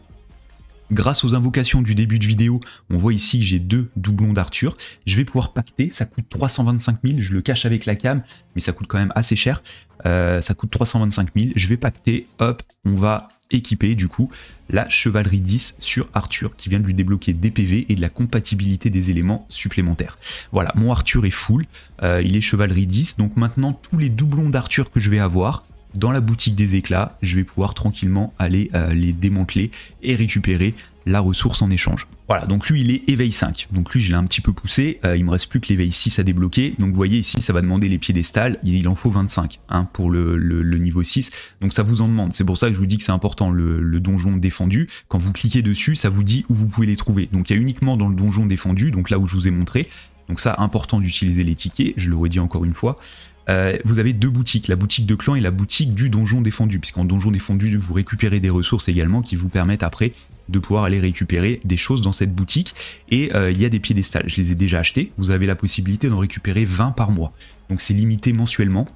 Grâce aux invocations du début de vidéo, on voit ici que j'ai deux doublons d'Arthur. Je vais pouvoir pacter, ça coûte 325 000, je le cache avec la cam, mais ça coûte quand même assez cher. ça coûte 325 000, je vais pacter, hop, on va équiper du coup la chevalerie 10 sur Arthur qui vient de lui débloquer des PV et de la compatibilité des éléments supplémentaires. Voilà, mon Arthur est full, euh, il est chevalerie 10, donc maintenant tous les doublons d'Arthur que je vais avoir, dans la boutique des éclats, je vais pouvoir tranquillement aller euh, les démanteler et récupérer la ressource en échange. Voilà, donc lui il est éveil 5, donc lui je l'ai un petit peu poussé, il euh, il me reste plus que l'éveil 6 à débloquer, donc vous voyez ici ça va demander les piédestals, il, en faut 25 hein, pour le, niveau 6, donc ça vous en demande, c'est pour ça que je vous dis que c'est important le, donjon défendu, quand vous cliquez dessus ça vous dit où vous pouvez les trouver, donc il y a uniquement dans le donjon défendu, donc là où je vous ai montré, donc ça important d'utiliser les tickets, je le redis encore une fois, euh, vous avez deux boutiques, la boutique de clan et la boutique du donjon défendu, puisqu'en donjon défendu, vous récupérez des ressources également qui vous permettent après de pouvoir aller récupérer des choses dans cette boutique. Et euh, il y a des piédestals, je les ai déjà achetés, vous avez la possibilité d'en récupérer 20 par mois. Donc c'est limité mensuellement,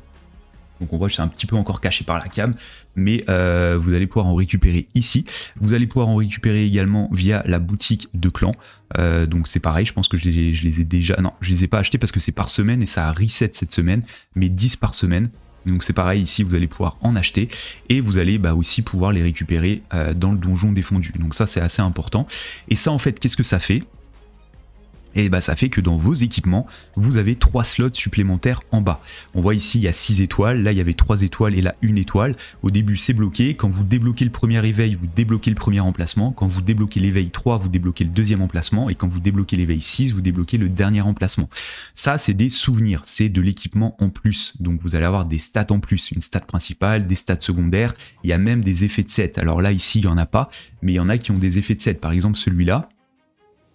donc on voit que c'est un petit peu encore caché par la cam, mais euh, vous allez pouvoir en récupérer ici. Vous allez pouvoir en récupérer également via la boutique de clan. Euh, donc c'est pareil, je pense que je les, ai déjà... Non, je les ai pas achetés parce que c'est par semaine et ça a reset cette semaine, mais 10 par semaine. Donc c'est pareil ici, vous allez pouvoir en acheter et vous allez bah, aussi pouvoir les récupérer euh, dans le donjon défendu. Donc ça c'est assez important. Et ça en fait, qu'est-ce que ça fait et eh bah ben, ça fait que dans vos équipements, vous avez trois slots supplémentaires en bas. On voit ici il y a 6 étoiles, là il y avait 3 étoiles et là une étoile. Au début c'est bloqué, quand vous débloquez le premier éveil, vous débloquez le premier emplacement, quand vous débloquez l'éveil 3, vous débloquez le deuxième emplacement et quand vous débloquez l'éveil 6, vous débloquez le dernier emplacement. Ça c'est des souvenirs, c'est de l'équipement en plus. Donc vous allez avoir des stats en plus, une stat principale, des stats secondaires, il y a même des effets de 7. Alors là ici il n'y en a pas, mais il y en a qui ont des effets de 7. Par exemple celui-là,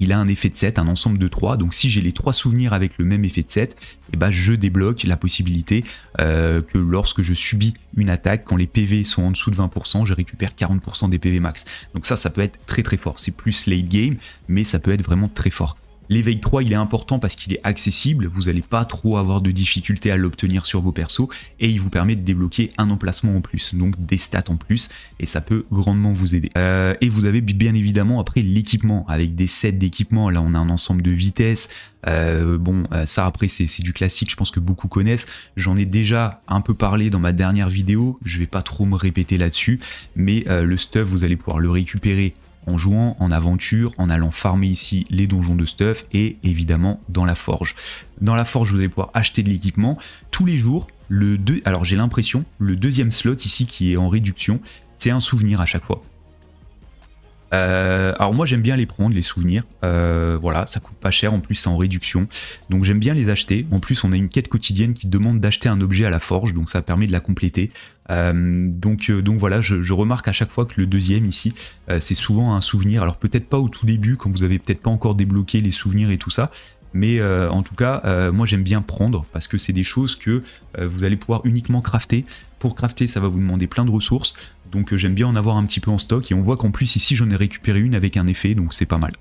il a un effet de 7, un ensemble de 3. Donc si j'ai les trois souvenirs avec le même effet de 7, et eh ben, je débloque la possibilité euh, que lorsque je subis une attaque, quand les PV sont en dessous de 20%, je récupère 40% des PV max. Donc ça, ça peut être très très fort. C'est plus late game, mais ça peut être vraiment très fort. L'éveil 3, il est important parce qu'il est accessible, vous n'allez pas trop avoir de difficultés à l'obtenir sur vos persos, et il vous permet de débloquer un emplacement en plus, donc des stats en plus, et ça peut grandement vous aider. Euh, et vous avez bien évidemment après l'équipement, avec des sets d'équipement, là on a un ensemble de vitesses, euh, bon euh, ça après c'est du classique, je pense que beaucoup connaissent, j'en ai déjà un peu parlé dans ma dernière vidéo, je vais pas trop me répéter là-dessus, mais le stuff vous allez pouvoir le récupérer en jouant, en aventure, en allant farmer ici les donjons de stuff et évidemment dans la forge. Dans la forge, vous allez pouvoir acheter de l'équipement tous les jours. Le alors j'ai l'impression, le deuxième slot ici qui est en réduction, c'est un souvenir à chaque fois. Euh, alors moi j'aime bien les prendre, les souvenirs. Euh, voilà, ça coûte pas cher, en plus c'est en réduction. Donc j'aime bien les acheter. En plus on a une quête quotidienne qui demande d'acheter un objet à la forge, donc ça permet de la compléter. Euh, donc, donc voilà, je, remarque à chaque fois que le deuxième ici, c'est souvent un souvenir. Alors peut-être pas au tout début, quand vous avez peut-être pas encore débloqué les souvenirs et tout ça, mais en tout cas moi j'aime bien prendre parce que c'est des choses que vous allez pouvoir uniquement crafter pour crafter ça va vous demander plein de ressources donc euh, j'aime bien en avoir un petit peu en stock et on voit qu'en plus ici j'en ai récupéré une avec un effet donc c'est pas mal.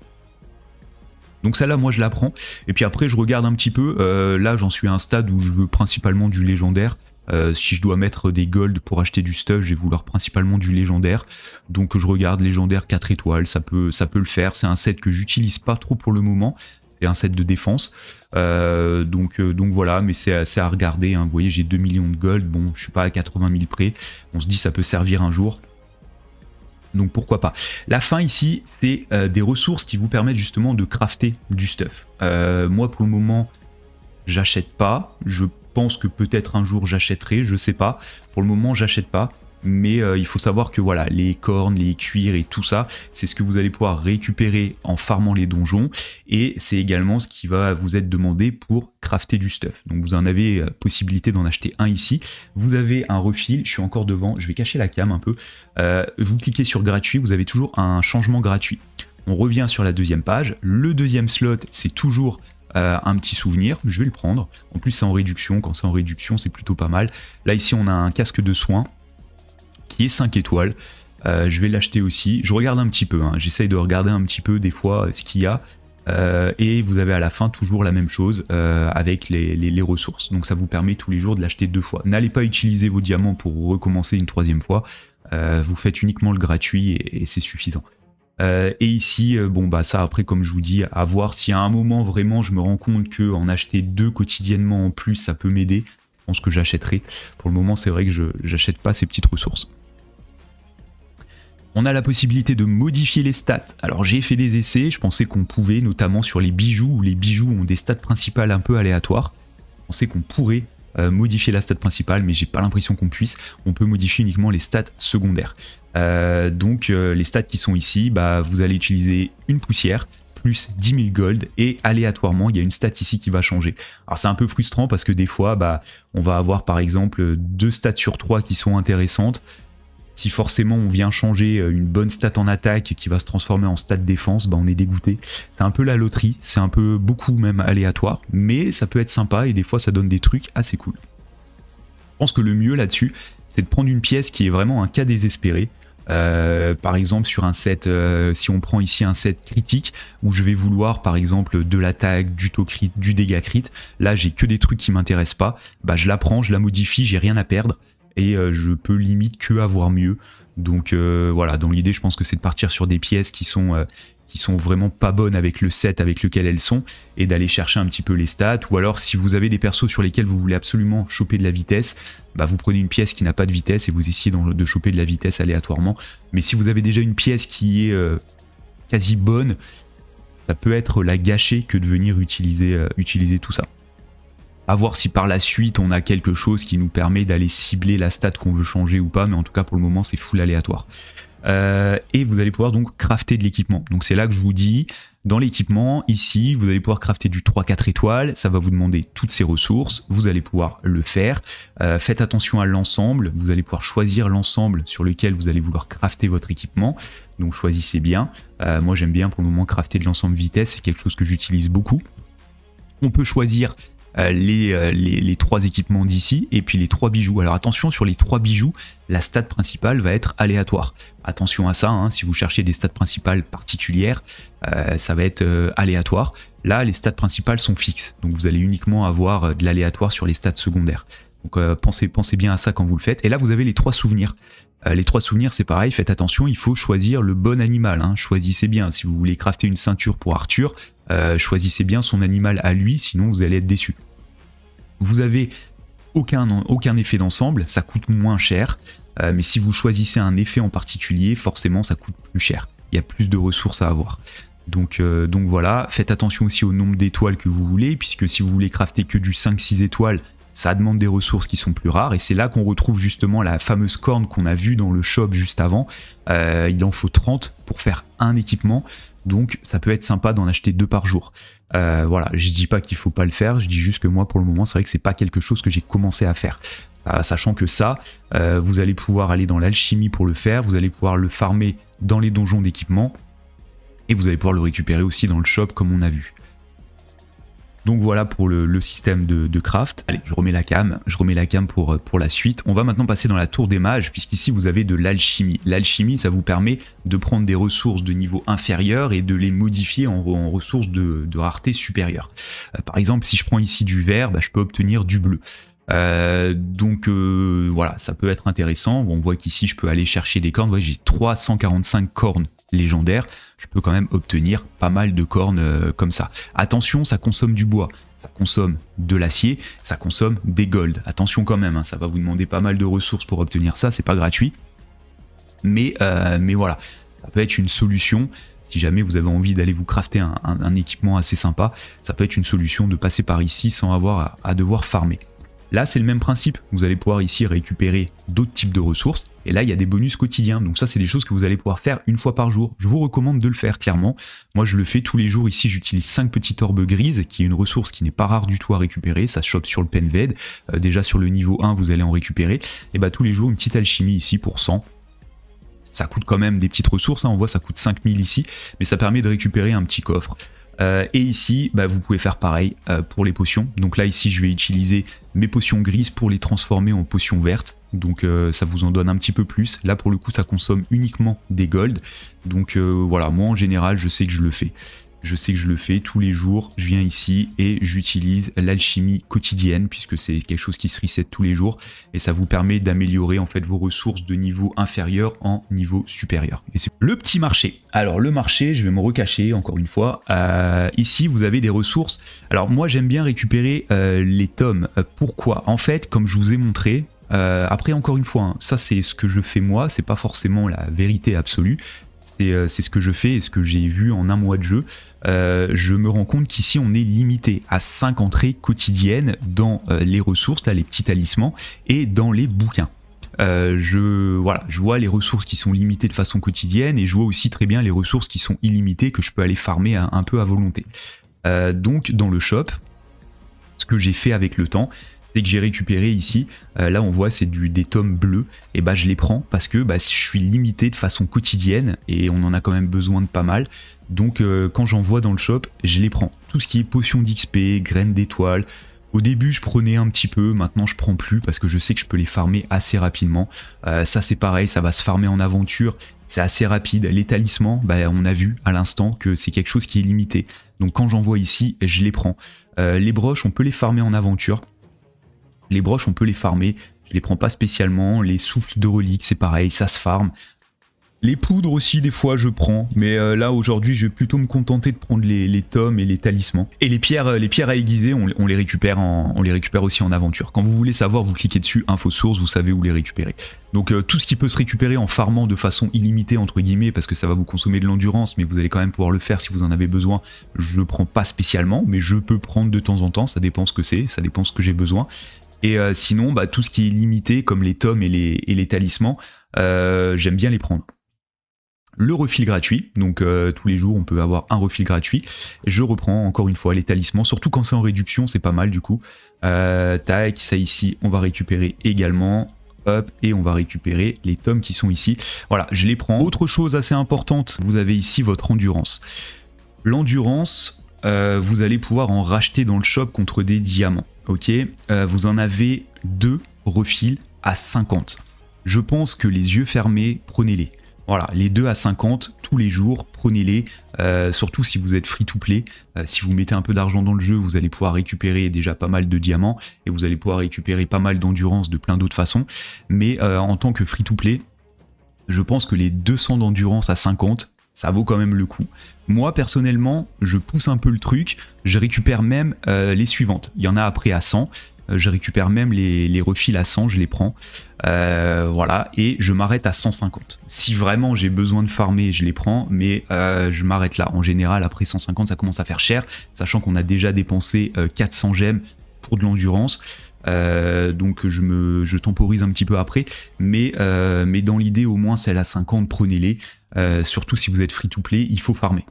Donc celle-là moi je la prends et puis après je regarde un petit peu, euh, là j'en suis à un stade où je veux principalement du légendaire. Euh, si je dois mettre des golds pour acheter du stuff, je vais vouloir principalement du légendaire. Donc je regarde légendaire 4 étoiles, ça peut, ça peut le faire. C'est un set que j'utilise pas trop pour le moment, c'est un set de défense. Euh, donc, euh, donc voilà, mais c'est à regarder. Hein. Vous voyez, j'ai 2 millions de gold. Bon, je suis pas à 80 000 près. On se dit, ça peut servir un jour. Donc pourquoi pas. La fin ici, c'est euh, des ressources qui vous permettent justement de crafter du stuff. moi pour le moment, j'achète pas. Je pense que peut-être un jour j'achèterai, je sais pas. Pour le moment, j'achète pas mais euh, il faut savoir que voilà, les cornes, les cuirs et tout ça, c'est ce que vous allez pouvoir récupérer en farmant les donjons, et c'est également ce qui va vous être demandé pour crafter du stuff. Donc vous en avez euh, possibilité d'en acheter un ici. Vous avez un refil. je suis encore devant, je vais cacher la cam un peu. Euh, vous cliquez sur gratuit, vous avez toujours un changement gratuit. On revient sur la deuxième page. Le deuxième slot, c'est toujours un petit souvenir, je vais le prendre. En plus, c'est en réduction. Quand c'est en réduction, c'est plutôt pas mal. Là, ici, on a un casque de soins cinq 5 étoiles. Euh, je vais l'acheter aussi. Je regarde un petit peu, hein. j'essaye de regarder un petit peu des fois ce qu'il y a. Euh, et vous avez à la fin toujours la même chose euh, avec les, ressources. Donc ça vous permet tous les jours de l'acheter deux fois. N'allez pas utiliser vos diamants pour recommencer une troisième fois. vous faites uniquement le gratuit et, c'est suffisant. et ici, bon bah ça après comme je vous dis, à voir si à un moment vraiment je me rends compte que en acheter deux quotidiennement en plus ça peut m'aider. Je pense que j'achèterai. Pour le moment c'est vrai que je n'achète pas ces petites ressources. On a la possibilité de modifier les stats. Alors j'ai fait des essais, je pensais qu'on pouvait, notamment sur les bijoux, où les bijoux ont des stats principales un peu aléatoires. on sait qu'on pourrait euh, modifier la stat principale, mais j'ai pas l'impression qu'on puisse. On peut modifier uniquement les stats secondaires. Euh, donc euh, les stats qui sont ici, bah, vous allez utiliser une poussière, plus 10 000 gold et aléatoirement il y a une stat ici qui va changer. Alors c'est un peu frustrant parce que des fois bah, on va avoir par exemple deux stats sur trois qui sont intéressantes si forcément on vient changer euh, une bonne stat en attaque qui va se transformer en stat défense, bah, on est dégoûté. C'est un peu la loterie, c'est un peu beaucoup même aléatoire, mais ça peut être sympa et des fois ça donne des trucs assez cool. Je pense que le mieux là-dessus, c'est de prendre une pièce qui est vraiment un cas désespéré. Euh, par exemple sur un set, euh, si on prend ici un set critique où je vais vouloir par exemple de l'attaque, du taux crit, du dégât crit, là j'ai que des trucs qui m'intéressent pas, bah, je la prends, je la modifie, j'ai rien à perdre et euh, je peux limite que avoir mieux. Donc euh, voilà, dans l'idée, je pense que c'est de partir sur des pièces qui sont euh, qui sont vraiment pas bonnes avec le set avec lequel elles sont et d'aller chercher un petit peu les stats ou alors si vous avez des persos sur lesquels vous voulez absolument choper de la vitesse bah vous prenez une pièce qui n'a pas de vitesse et vous essayez de choper de la vitesse aléatoirement mais si vous avez déjà une pièce qui est quasi bonne ça peut être la gâcher que de venir utiliser, utiliser tout ça à voir si par la suite on a quelque chose qui nous permet d'aller cibler la stat qu'on veut changer ou pas, mais en tout cas pour le moment c'est full aléatoire. Euh, et vous allez pouvoir donc crafter de l'équipement. Donc c'est là que je vous dis, dans l'équipement, ici, vous allez pouvoir crafter du 3-4 étoiles, ça va vous demander toutes ces ressources, vous allez pouvoir le faire. Euh, faites attention à l'ensemble, vous allez pouvoir choisir l'ensemble sur lequel vous allez vouloir crafter votre équipement, donc choisissez bien. Euh, moi j'aime bien pour le moment crafter de l'ensemble vitesse, c'est quelque chose que j'utilise beaucoup. On peut choisir euh, euh, les, trois équipements d'ici et puis les trois bijoux. Alors attention sur les trois bijoux, la stat principale va être aléatoire. Attention à ça, hein, si vous cherchez des stats principales particulières, euh, ça va être aléatoire. Là, les stats principales sont fixes, donc vous allez uniquement avoir de l'aléatoire sur les stats secondaires. Donc pensez, bien à ça quand vous le faites. Et là, vous avez les trois souvenirs. les trois souvenirs, c'est pareil, faites attention, il faut choisir le bon animal. Hein. Choisissez bien. Si vous voulez crafter une ceinture pour Arthur, choisissez bien son animal à lui, sinon vous allez être déçu vous avez aucun, aucun effet d'ensemble, ça coûte moins cher, euh, mais si vous choisissez un effet en particulier, forcément ça coûte plus cher. Il y a plus de ressources à avoir. Donc, euh, donc voilà, faites attention aussi au nombre d'étoiles que vous voulez, puisque si vous voulez crafter que du 5-6 étoiles, ça demande des ressources qui sont plus rares, et c'est là qu'on retrouve justement la fameuse corne qu'on a vue dans le shop juste avant. Euh, il en faut 30 pour faire un équipement. Donc ça peut être sympa d'en acheter deux par jour. Euh, voilà, je dis pas qu'il faut pas le faire, je dis juste que moi pour le moment c'est vrai que c'est pas quelque chose que j'ai commencé à faire. sachant que ça, euh, vous allez pouvoir aller dans l'alchimie pour le faire, vous allez pouvoir le farmer dans les donjons d'équipement, et vous allez pouvoir le récupérer aussi dans le shop comme on a vu. Donc voilà pour le, système de, craft. Allez, je remets la cam, je remets la cam pour, pour la suite. On va maintenant passer dans la tour des mages, puisqu'ici vous avez de l'alchimie. L'alchimie, ça vous permet de prendre des ressources de niveau inférieur et de les modifier en, ressources de, rareté supérieure. Euh, par exemple, si je prends ici du vert, bah, je peux obtenir du bleu. Euh, donc euh, voilà, ça peut être intéressant. On voit qu'ici, je peux aller chercher des cornes. j'ai 345 cornes légendaire, je peux quand même obtenir pas mal de cornes euh, comme ça. Attention, ça consomme du bois, ça consomme de l'acier, ça consomme des golds. Attention quand même, hein, ça va vous demander pas mal de ressources pour obtenir ça, c'est pas gratuit. Mais, euh, mais voilà, ça peut être une solution. Si jamais vous avez envie d'aller vous crafter un, équipement assez sympa, ça peut être une solution de passer par ici sans avoir à devoir farmer. Là, c'est le même principe. Vous allez pouvoir ici récupérer d'autres types de ressources. Et là, il y a des bonus quotidiens. Donc ça, c'est des choses que vous allez pouvoir faire une fois par jour. Je vous recommande de le faire clairement. Moi, je le fais tous les jours. Ici, j'utilise 5 petites orbes grises, qui est une ressource qui n'est pas rare du tout à récupérer. Ça chope sur le Penved. Euh, déjà, sur le niveau 1, vous allez en récupérer. Et bah, tous les jours, une petite alchimie ici pour 100 ça coûte quand même des petites ressources, hein. on voit ça coûte 5000 ici, mais ça permet de récupérer un petit coffre. Euh, et ici, bah, vous pouvez faire pareil euh, pour les potions. Donc là, ici, je vais utiliser mes potions grises pour les transformer en potions vertes. Donc euh, ça vous en donne un petit peu plus. Là, pour le coup, ça consomme uniquement des golds. Donc voilà, moi, en général, je sais que je le fais je sais que je le fais tous les jours, je viens ici et j'utilise l'alchimie quotidienne puisque c'est quelque chose qui se reset tous les jours et ça vous permet d'améliorer en fait vos ressources de niveau inférieur en niveau supérieur. Et c'est le petit marché. Alors le marché, je vais me recacher encore une fois. Euh, ici, vous avez des ressources. Alors moi, j'aime bien récupérer euh, les tomes. Euh, pourquoi En fait, comme je vous ai montré, après, encore une fois, hein, ça c'est ce que je fais moi, c'est pas forcément la vérité absolue, euh, c'est ce que je fais et ce que j'ai vu en un mois de jeu. Euh, je me rends compte qu'ici on est limité à 5 entrées quotidiennes dans euh, les ressources, là, les petits talismans, et dans les bouquins. je, voilà, je vois les ressources qui sont limitées de façon quotidienne et je vois aussi très bien les ressources qui sont illimitées que je peux aller farmer un peu à volonté. donc dans le shop, ce que j'ai fait avec le temps, que j'ai récupéré ici, euh, là on voit c'est des tomes bleus, et bah je les prends parce que bah, je suis limité de façon quotidienne et on en a quand même besoin de pas mal. Donc euh, quand j'en vois dans le shop, je les prends. Tout ce qui est potion d'XP, graines d'étoiles, au début, je prenais un petit peu, maintenant je prends plus parce que je sais que je peux les farmer assez rapidement. Euh, ça, c'est pareil, ça va se farmer en aventure, c'est assez rapide. Les bah, on a vu à l'instant que c'est quelque chose qui est limité. Donc quand j'en vois ici, je les prends. les broches, on peut les farmer en aventure. Les broches, on peut les farmer. Je les prends pas spécialement. Les souffles de reliques, c'est pareil, ça se farme. Les poudres aussi, des fois, je prends. Mais euh, là, aujourd'hui, je vais plutôt me contenter de prendre les, tomes et les talismans. Et les pierres, euh, les pierres à aiguiser, on, les récupère on les récupère aussi en aventure. Quand vous voulez savoir, vous cliquez dessus, info source, vous savez où les récupérer. Donc euh, tout ce qui peut se récupérer en farmant de façon illimitée, entre guillemets, parce que ça va vous consommer de l'endurance, mais vous allez quand même pouvoir le faire si vous en avez besoin. Je ne prends pas spécialement, mais je peux prendre de temps en temps, ça dépend ce que c'est, ça dépend ce que j'ai besoin. Et euh, sinon, bah, tout ce qui est limité, comme les tomes et les, talismans, euh, j'aime bien les prendre. Le refil gratuit, donc euh, tous les jours on peut avoir un refil gratuit. Je reprends encore une fois les talismans, surtout quand c'est en réduction, c'est pas mal du coup. tac, ça ici, on va récupérer également. Hop, et on va récupérer les tomes qui sont ici. Voilà, je les prends. Autre chose assez importante, vous avez ici votre endurance. L'endurance, euh, vous allez pouvoir en racheter dans le shop contre des diamants. Ok, euh, vous en avez deux refils à 50. Je pense que les yeux fermés, prenez-les. Voilà, les deux à 50 tous les jours, prenez-les. Euh, surtout si vous êtes free to play, si vous mettez un peu d'argent dans le jeu, vous allez pouvoir récupérer déjà pas mal de diamants et vous allez pouvoir récupérer pas mal d'endurance de plein d'autres façons. Mais en tant que free to play, je pense que les 200 d'endurance à 50, ça vaut quand même le coup. Moi personnellement, je pousse un peu le truc, je récupère même euh, les suivantes. Il y en a après à 100, euh, je récupère même les, refils à 100, je les prends. Euh, voilà, et je m'arrête à 150. Si vraiment j'ai besoin de farmer, je les prends, mais je m'arrête là. En général, après 150, ça commence à faire cher, sachant qu'on a déjà dépensé 400 gemmes pour de l'endurance. Euh, donc je temporise un petit peu après, mais euh, dans l'idée au moins celle à 50 prenez-les. Euh, surtout si vous êtes free to play, il faut farmer.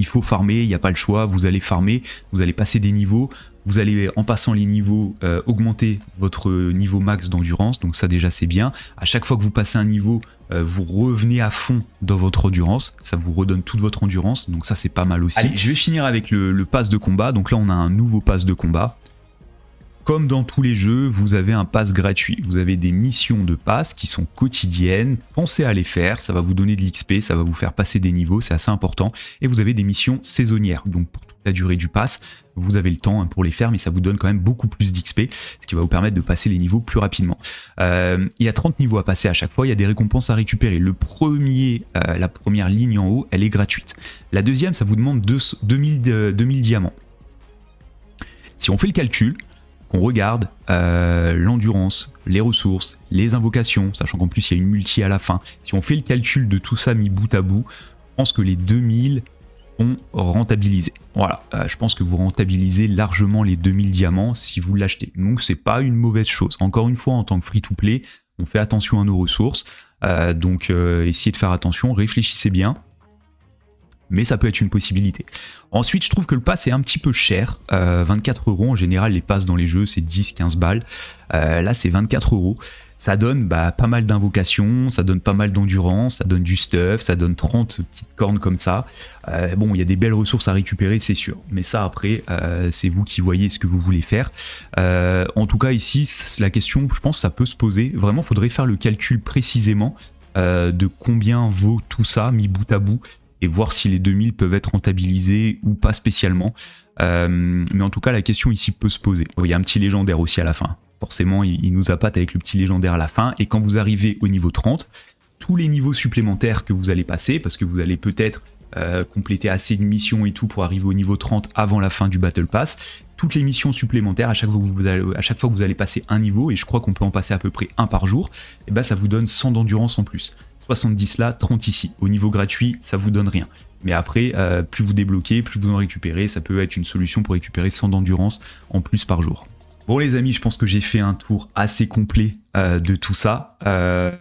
Il faut farmer, il n'y a pas le choix, vous allez farmer, vous allez passer des niveaux, vous allez en passant les niveaux augmenter votre niveau max d'endurance, donc ça déjà c'est bien. À chaque fois que vous passez un niveau, vous revenez à fond dans votre endurance, ça vous redonne toute votre endurance, donc ça c'est pas mal aussi. Allez, je vais finir avec le pass de combat, donc là on a un nouveau pass de combat. Comme dans tous les jeux, vous avez un pass gratuit. Vous avez des missions de pass qui sont quotidiennes. Pensez à les faire, ça va vous donner de l'XP, ça va vous faire passer des niveaux, c'est assez important. Et vous avez des missions saisonnières. Donc pour toute la durée du pass, vous avez le temps hein, pour les faire, mais ça vous donne quand même beaucoup plus d'XP, ce qui va vous permettre de passer les niveaux plus rapidement. Euh, il y a 30 niveaux à passer à chaque fois, il y a des récompenses à récupérer. Le premier, euh, la première ligne en haut, elle est gratuite. La deuxième, ça vous demande 2000, 2000 euh, diamants. Si on fait le calcul, on regarde euh, l'endurance, les ressources, les invocations, sachant qu'en plus il y a une multi à la fin. Si on fait le calcul de tout ça mis bout à bout, je pense que les 2000 sont rentabilisés. Voilà, euh, je pense que vous rentabilisez largement les 2000 diamants si vous l'achetez. Donc c'est pas une mauvaise chose. Encore une fois, en tant que free-to-play, on fait attention à nos ressources. Euh, donc essayez de faire attention, réfléchissez bien mais ça peut être une possibilité. Ensuite, je trouve que le pass est un petit peu cher. 24 euh, euros en général, les passes dans les jeux, c'est 10-15 balles. Euh, là, c'est 24 euros. Ça donne bah, pas mal d'invocations, ça donne pas mal d'endurance, ça donne du stuff, ça donne 30 petites cornes comme ça. Euh, bon, il y a des belles ressources à récupérer, c'est sûr. Mais ça, après, c'est vous qui voyez ce que vous voulez faire. en tout cas, ici, la question, je pense, ça peut se poser. Vraiment, faudrait faire le calcul précisément de combien vaut tout ça, mis bout à bout et voir si les 2000 peuvent être rentabilisés ou pas spécialement. Euh, mais en tout cas, la question ici peut se poser. Il y a un petit légendaire aussi à la fin. Forcément, il, nous appâte avec le petit légendaire à la fin. Et quand vous arrivez au niveau 30, tous les niveaux supplémentaires que vous allez passer, parce que vous allez peut-être euh, compléter assez de missions et tout pour arriver au niveau 30 avant la fin du Battle Pass, toutes les missions supplémentaires, à chaque fois que vous allez, passer un niveau, et je crois qu'on peut en passer à peu près un par jour, et eh ben ça vous donne 100 d'endurance en plus. 70 là, 30 ici. Au niveau gratuit, ça vous donne rien. Mais après, euh, plus vous débloquez, plus vous en récupérez. Ça peut être une solution pour récupérer 100 d'endurance en plus par jour. Bon les amis, je pense que j'ai fait un tour assez complet euh, de tout ça. Euh,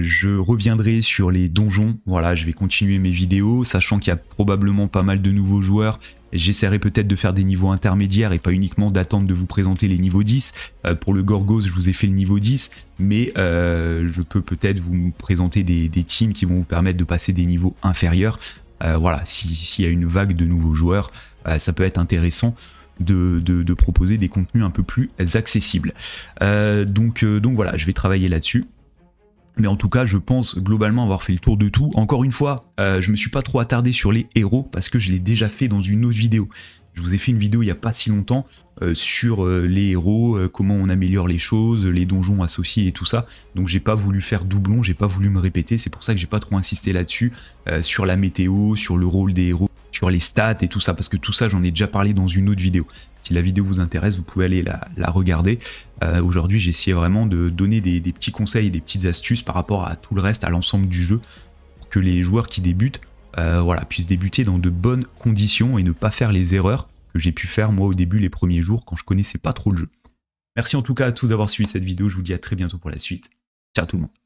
je reviendrai sur les donjons. Voilà, je vais continuer mes vidéos, sachant qu'il y a probablement pas mal de nouveaux joueurs J'essaierai peut-être de faire des niveaux intermédiaires et pas uniquement d'attendre de vous présenter les niveaux 10. Euh, pour le Gorgos, je vous ai fait le niveau 10, mais euh, je peux peut-être vous présenter des, teams qui vont vous permettre de passer des niveaux inférieurs. Euh, voilà, s'il y a une vague de nouveaux joueurs, ça peut être intéressant. De, de, proposer des contenus un peu plus accessibles. donc, donc voilà, je vais travailler là-dessus. Mais en tout cas, je pense globalement avoir fait le tour de tout. Encore une fois, je euh, je me suis pas trop attardé sur les héros parce que je l'ai déjà fait dans une autre vidéo. Je vous ai fait une vidéo il n'y a pas si longtemps euh, sur euh, les héros, comment on améliore les choses, les donjons associés et tout ça. Donc j'ai pas voulu faire doublon, j'ai pas voulu me répéter, c'est pour ça que j'ai pas trop insisté là-dessus, sur la météo, sur le rôle des héros sur les stats et tout ça, parce que tout ça, j'en ai déjà parlé dans une autre vidéo. Si la vidéo vous intéresse, vous pouvez aller la, regarder. Euh, aujourd'hui Aujourd'hui, j'essayais vraiment de donner des, petits conseils, des petites astuces par rapport à tout le reste, à l'ensemble du jeu, pour que les joueurs qui débutent euh, voilà, puissent débuter dans de bonnes conditions et ne pas faire les erreurs que j'ai pu faire moi au début les premiers jours quand je connaissais pas trop le jeu. Merci en tout cas à tous d'avoir suivi cette vidéo, je vous dis à très bientôt pour la suite. Ciao tout le monde.